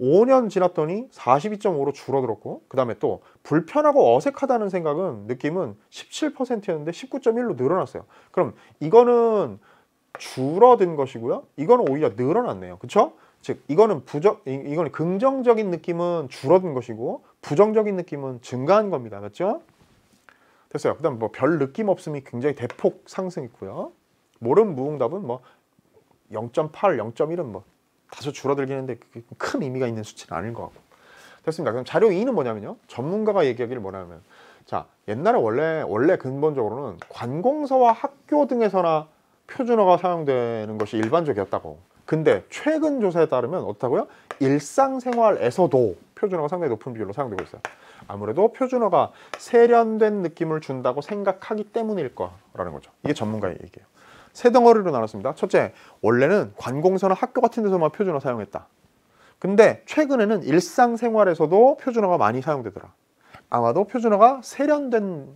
5년 지났더니 42.5로 줄어들었고 그 다음에 또 불편하고 어색하다는 생각은 느낌은 17%였는데 19.1로 늘어났어요 그럼 이거는 줄어든 것이고요 이거는 오히려 늘어났네요 그쵸? 즉 이거는 부적 이거는 긍정적인 느낌은 줄어든 것이고 부정적인 느낌은 증가한 겁니다 맞죠? 됐어요 그 다음 뭐 별 느낌 없음이 굉장히 대폭 상승했고요 모름 무응답은 뭐 0.8, 0.1은 뭐 다소 줄어들긴 했는데 큰 의미가 있는 수치는 아닌 것 같고 됐습니다 그럼 자료 2는 뭐냐면요 전문가가 얘기하기를 뭐냐면 자 옛날에 원래 원래 근본적으로는 관공서와 학교 등에서나 표준어가 사용되는 것이 일반적이었다고 근데 최근 조사에 따르면 어떻다고요? 일상생활에서도 표준어가 상당히 높은 비율로 사용되고 있어요 아무래도 표준어가 세련된 느낌을 준다고 생각하기 때문일 거라는 거죠 이게 전문가의 얘기예요 세 덩어리로 나눴습니다. 첫째, 원래는 관공서나 학교 같은 데서만 표준어 사용했다. 근데 최근에는 일상생활에서도 표준어가 많이 사용되더라. 아마도 표준어가 세련된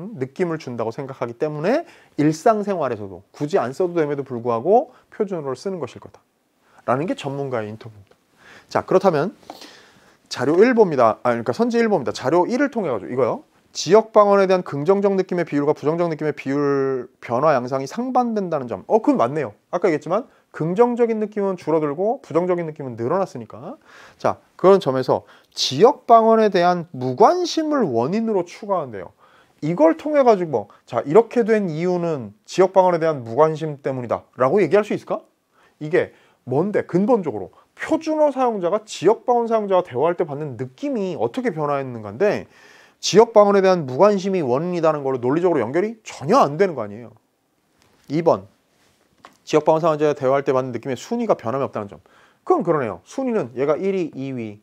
음, 느낌을 준다고 생각하기 때문에 일상생활에서도 굳이 안 써도 됨에도 불구하고 표준어를 쓰는 것일 거다. 라는 게 전문가의 인터뷰입니다. 자, 그렇다면 자료 1봅니다. 아, 그러니까 선지 1봅니다. 자료 1을 통해 가지고 이거요. 지역 방언에 대한 긍정적 느낌의 비율과 부정적 느낌의 비율 변화 양상이 상반된다는 점. 어, 그건 맞네요. 아까 얘기했지만 긍정적인 느낌은 줄어들고 부정적인 느낌은 늘어났으니까. 자, 그런 점에서 지역 방언에 대한 무관심을 원인으로 추가한대요. 이걸 통해 가지고 뭐, 자, 이렇게 된 이유는 지역 방언에 대한 무관심 때문이다라고 얘기할 수 있을까? 이게 뭔데 근본적으로 표준어 사용자가 지역 방언 사용자와 대화할 때 받는 느낌이 어떻게 변화했는건데 지역 방언에 대한 무관심이 원인이라는 걸로 논리적으로 연결이 전혀 안 되는 거 아니에요. 2번 지역 방언 상용제와 대화할 때 받는 느낌의 순위가 변함이 없다는 점. 그럼 그러네요. 순위는 얘가 1위, 2위,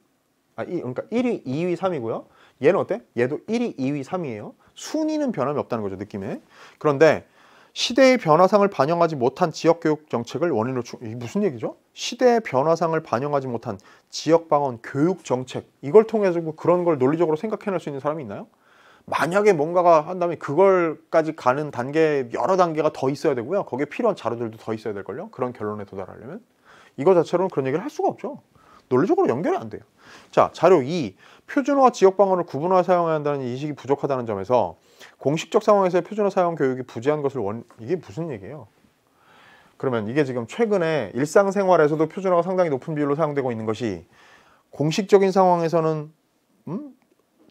아, 그러니까 1위, 2위, 3위고요. 얘는 어때? 얘도 1위, 2위, 3위예요. 순위는 변함이 없다는 거죠, 느낌에. 그런데 시대의 변화상을 반영하지 못한 지역교육 정책을 원인으로 추... 이게 무슨 얘기죠? 시대의 변화상을 반영하지 못한 지역 방언, 교육 정책 이걸 통해서 뭐 그런 걸 논리적으로 생각해낼 수 있는 사람이 있나요? 만약에 뭔가가 한다면 그걸까지 가는 단계 여러 단계가 더 있어야 되고요. 거기에 필요한 자료들도 더 있어야 될걸요. 그런 결론에 도달하려면 이거 자체로는 그런 얘기를 할 수가 없죠. 논리적으로 연결이 안 돼요. 자, 자료 2. 표준어와 지역 방언을 구분화 사용해야 한다는 인식이 부족하다는 점에서 공식적 상황에서의 표준어 사용 교육이 부재한 것을 원 이게 무슨 얘기예요? 그러면 이게 지금 최근에 일상생활에서도 표준어가 상당히 높은 비율로 사용되고 있는 것이 공식적인 상황에서는 음?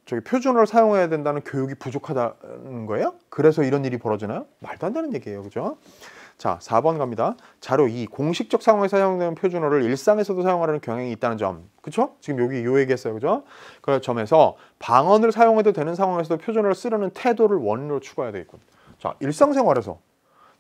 저기 표준어를 사용해야 된다는 교육이 부족하다는 거예요? 그래서 이런 일이 벌어지나요? 말도 안 되는 얘기예요. 그죠? 자, 4번 갑니다. 자료 2. 공식적 상황에서 사용되는 표준어를 일상에서도 사용하려는 경향이 있다는 점. 그쵸? 지금 여기 요 얘기했어요. 그죠? 그 점에서 방언을 사용해도 되는 상황에서도 표준어를 쓰려는 태도를 원으로 추구해야 되겠군. 자, 일상생활에서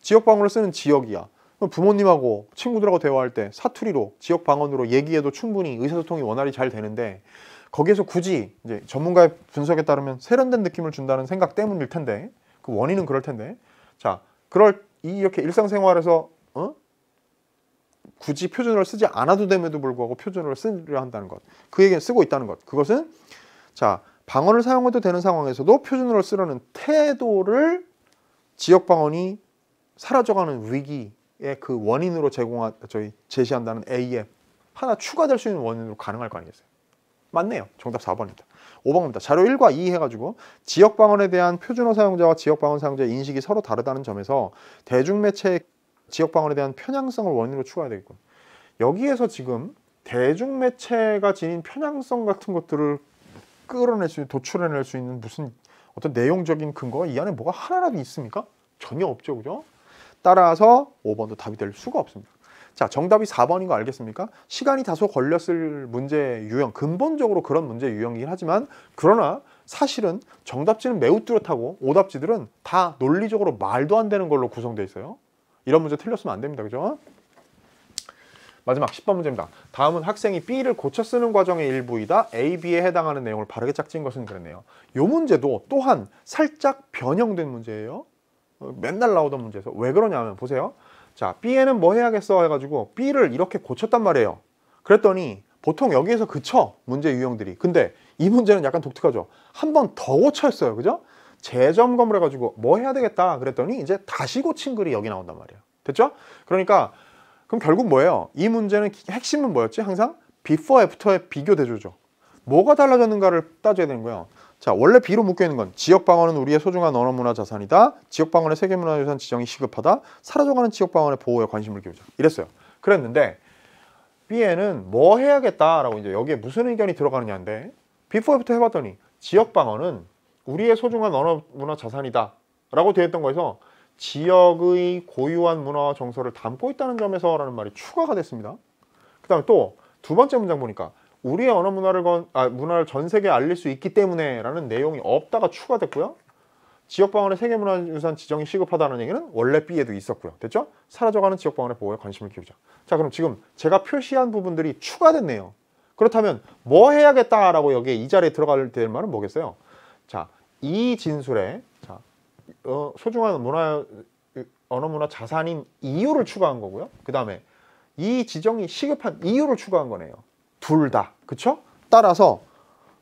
지역 방언을 쓰는 지역이야. 부모님하고 친구들하고 대화할 때 사투리로 지역 방언으로 얘기해도 충분히 의사소통이 원활히 잘 되는데 거기에서 굳이 이제 전문가의 분석에 따르면 세련된 느낌을 준다는 생각 때문일 텐데 그 원인은 그럴 텐데 자 그럴 이렇게 일상생활에서 어? 굳이 표준어를 쓰지 않아도 됨에도 불구하고 표준어를 쓰려 한다는 것 그 얘기는 쓰고 있다는 것 그것은 자 방언을 사용해도 되는 상황에서도 표준어를 쓰려는 태도를 지역 방언이 사라져가는 위기 그 원인으로 제공한 저희 제시한다는 AM 하나 추가될 수 있는 원인으로 가능할 거 아니겠어요? 맞네요. 정답 4번입니다. 5번입니다. 자료 1과 2 해가지고 지역방언에 대한 표준어 사용자와 지역방언 사용자의 인식이 서로 다르다는 점에서 대중매체의 지역방언에 대한 편향성을 원인으로 추가해야 되겠군. 여기에서 지금 대중매체가 지닌 편향성 같은 것들을 끌어낼 수, 있는, 도출해낼 수 있는 무슨 어떤 내용적인 근거가 이 안에 뭐가 하나라도 있습니까? 전혀 없죠, 그죠? 따라서 5번도 답이 될 수가 없습니다. 자, 정답이 4번인 거 알겠습니까? 시간이 다소 걸렸을 문제 유형, 근본적으로 그런 문제 유형이긴 하지만 그러나 사실은 정답지는 매우 뚜렷하고 오답지들은 다 논리적으로 말도 안 되는 걸로 구성되어 있어요. 이런 문제 틀렸으면 안 됩니다. 그죠? 마지막 10번 문제입니다. 다음은 학생이 B를 고쳐 쓰는 과정의 일부이다. A, B에 해당하는 내용을 바르게 짝지은 것은 그랬네요. 이 문제도 또한 살짝 변형된 문제예요. 어, 맨날 나오던 문제에서 왜 그러냐면 보세요. 자, B에는 뭐 해야겠어 해가지고 B를 이렇게 고쳤단 말이에요. 그랬더니 보통 여기에서 그쳐 문제 유형들이. 근데 이 문제는 약간 독특하죠. 한 번 더 고쳤어요. 그죠? 재점검을 해가지고 뭐 해야 되겠다 그랬더니 이제 다시 고친 글이 여기 나온단 말이에요. 됐죠? 그러니까 그럼 결국 뭐예요? 이 문제는 핵심은 뭐였지? 항상 비포 애프터 e 의 비교 대조죠. 뭐가 달라졌는가를 따져야 되는 거예요. 자, 원래 B로 묶여 있는 건 지역 방언은 우리의 소중한 언어 문화 자산이다. 지역 방언의 세계 문화 유산 지정이 시급하다. 사라져가는 지역 방언의 보호에 관심을 기울자. 이랬어요. 그랬는데 B에는 뭐 해야겠다라고 이제 여기에 무슨 의견이 들어가느냐인데 비포에부터 해봤더니 지역 방언은 우리의 소중한 언어 문화 자산이다 라고 되어 있던 거에서 지역의 고유한 문화와 정서를 담고 있다는 점에서라는 말이 추가가 됐습니다. 그 다음에 또 두 번째 문장 보니까 우리의 언어 문화를 건, 아, 문화를 전 세계에 알릴 수 있기 때문에라는 내용이 없다가 추가됐고요. 지역방언의 세계문화유산 지정이 시급하다는 얘기는 원래 B에도 있었고요. 됐죠? 사라져가는 지역방언의 보호에 관심을 키우자. 자 그럼 지금 제가 표시한 부분들이 추가됐네요. 그렇다면 뭐 해야겠다라고 여기에 이 자리에 들어갈 될 말은 뭐겠어요? 자, 이 진술에 자, 어, 소중한 문화 언어문화 자산인 이유를 추가한 거고요. 그 다음에 이 지정이 시급한 이유를 추가한 거네요. 둘 다. 그렇죠 따라서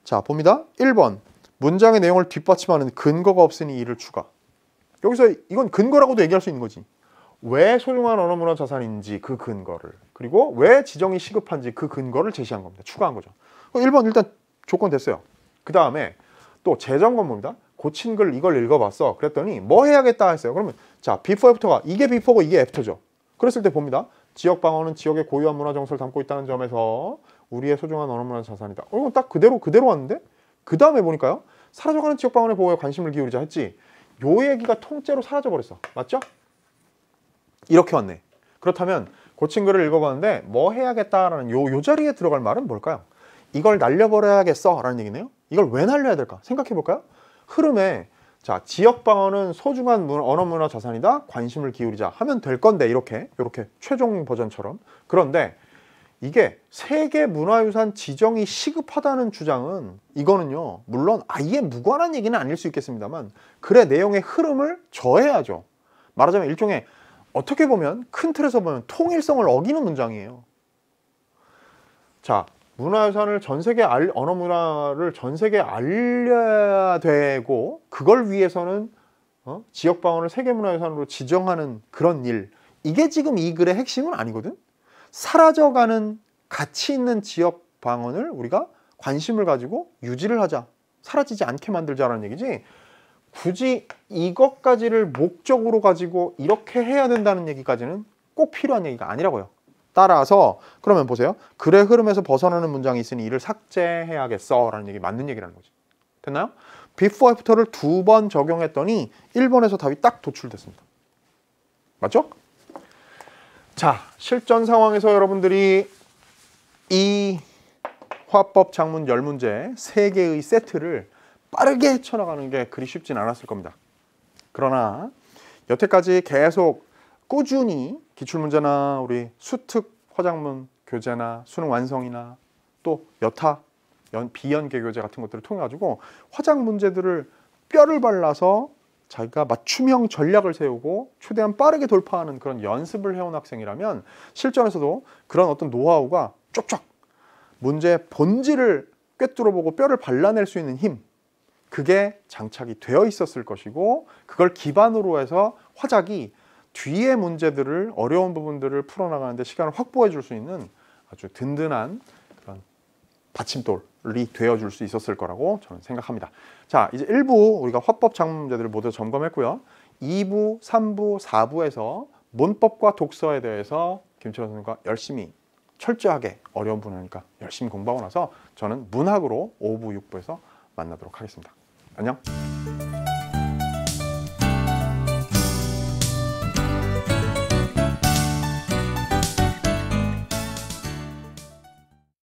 자 봅니다. 1번 문장의 내용을 뒷받침하는 근거가 없으니 이를 추가. 여기서 이건 근거라고도 얘기할 수 있는 거지. 왜 소중한 언어문화 자산인지 그 근거를 그리고 왜 지정이 시급한지 그 근거를 제시한 겁니다. 추가한 거죠. 1번 일단 조건 됐어요. 그 다음에 또 재정 건목입니다 고친 글 이걸 읽어봤어. 그랬더니 뭐 해야겠다 했어요. 그러면 자 비포 애프터가 이게 비포고 이게 애프터죠. 그랬을 때 봅니다. 지역 방어는 지역의 고유한 문화 정서를 담고 있다는 점에서 우리의 소중한 언어문화 자산이다. 어, 딱 그대로 그대로 왔는데 그 다음에 보니까요. 사라져가는 지역 방언의 보호에 관심을 기울이자 했지. 요 얘기가 통째로 사라져버렸어. 맞죠? 이렇게 왔네. 그렇다면 고친 그 글을 읽어봤는데 뭐 해야겠다라는 요, 요 자리에 들어갈 말은 뭘까요? 이걸 날려버려야겠어 라는 얘기네요. 이걸 왜 날려야 될까? 생각해볼까요? 흐름에 자 지역 방언은 소중한 문, 언어 문화 자산이다. 관심을 기울이자 하면 될 건데 이렇게 이렇게 최종 버전처럼 그런데 이게 세계 문화유산 지정이 시급하다는 주장은 이거는요 물론 아예 무관한 얘기는 아닐 수 있겠습니다만 글의 내용의 흐름을 저해하죠 말하자면 일종의 어떻게 보면 큰 틀에서 보면 통일성을 어기는 문장이에요 자 문화유산을 전 세계 알, 언어 문화를 전 세계에 알려야 되고 그걸 위해서는 어? 지역 방언을 세계 문화유산으로 지정하는 그런 일 이게 지금 이 글의 핵심은 아니거든 사라져가는 가치 있는 지역 방언을 우리가 관심을 가지고 유지를 하자. 사라지지 않게 만들자라는 얘기지. 굳이 이것까지를 목적으로 가지고 이렇게 해야 된다는 얘기까지는 꼭 필요한 얘기가 아니라고요. 따라서 그러면 보세요. 글의 흐름에서 벗어나는 문장이 있으니 이를 삭제해야겠어 라는 얘기 맞는 얘기라는 거지. 됐나요? before, after를 두 번 적용했더니 1번에서 답이 딱 도출됐습니다. 맞죠? 자, 실전 상황에서 여러분들이 이 화법 작문 열문제세개의 세트를 빠르게 헤쳐나가는 게 그리 쉽진 않았을 겁니다. 그러나 여태까지 계속 꾸준히 기출문제나 우리 수특 화작문 교재나 수능 완성이나 또 여타 연, 비연계 교재 같은 것들을 통해 가지고 화장 문제들을 뼈를 발라서 자기가 맞춤형 전략을 세우고 최대한 빠르게 돌파하는 그런 연습을 해온 학생이라면 실전에서도 그런 어떤 노하우가 쪽쪽 문제의 본질을 꿰뚫어보고 뼈를 발라낼 수 있는 힘 그게 장착이 되어 있었을 것이고 그걸 기반으로 해서 화작이 뒤의 문제들을 어려운 부분들을 풀어나가는데 시간을 확보해 줄 수 있는 아주 든든한 받침돌이 되어줄 수 있었을 거라고 저는 생각합니다. 자, 이제 1부 우리가 화법 작문제들을 모두 점검했고요. 2부, 3부, 4부에서 문법과 독서에 대해서 김철호 선생님과 열심히 철저하게 어려운 분야니까 열심히 공부하고 나서 저는 문학으로 5부, 6부에서 만나도록 하겠습니다. 안녕!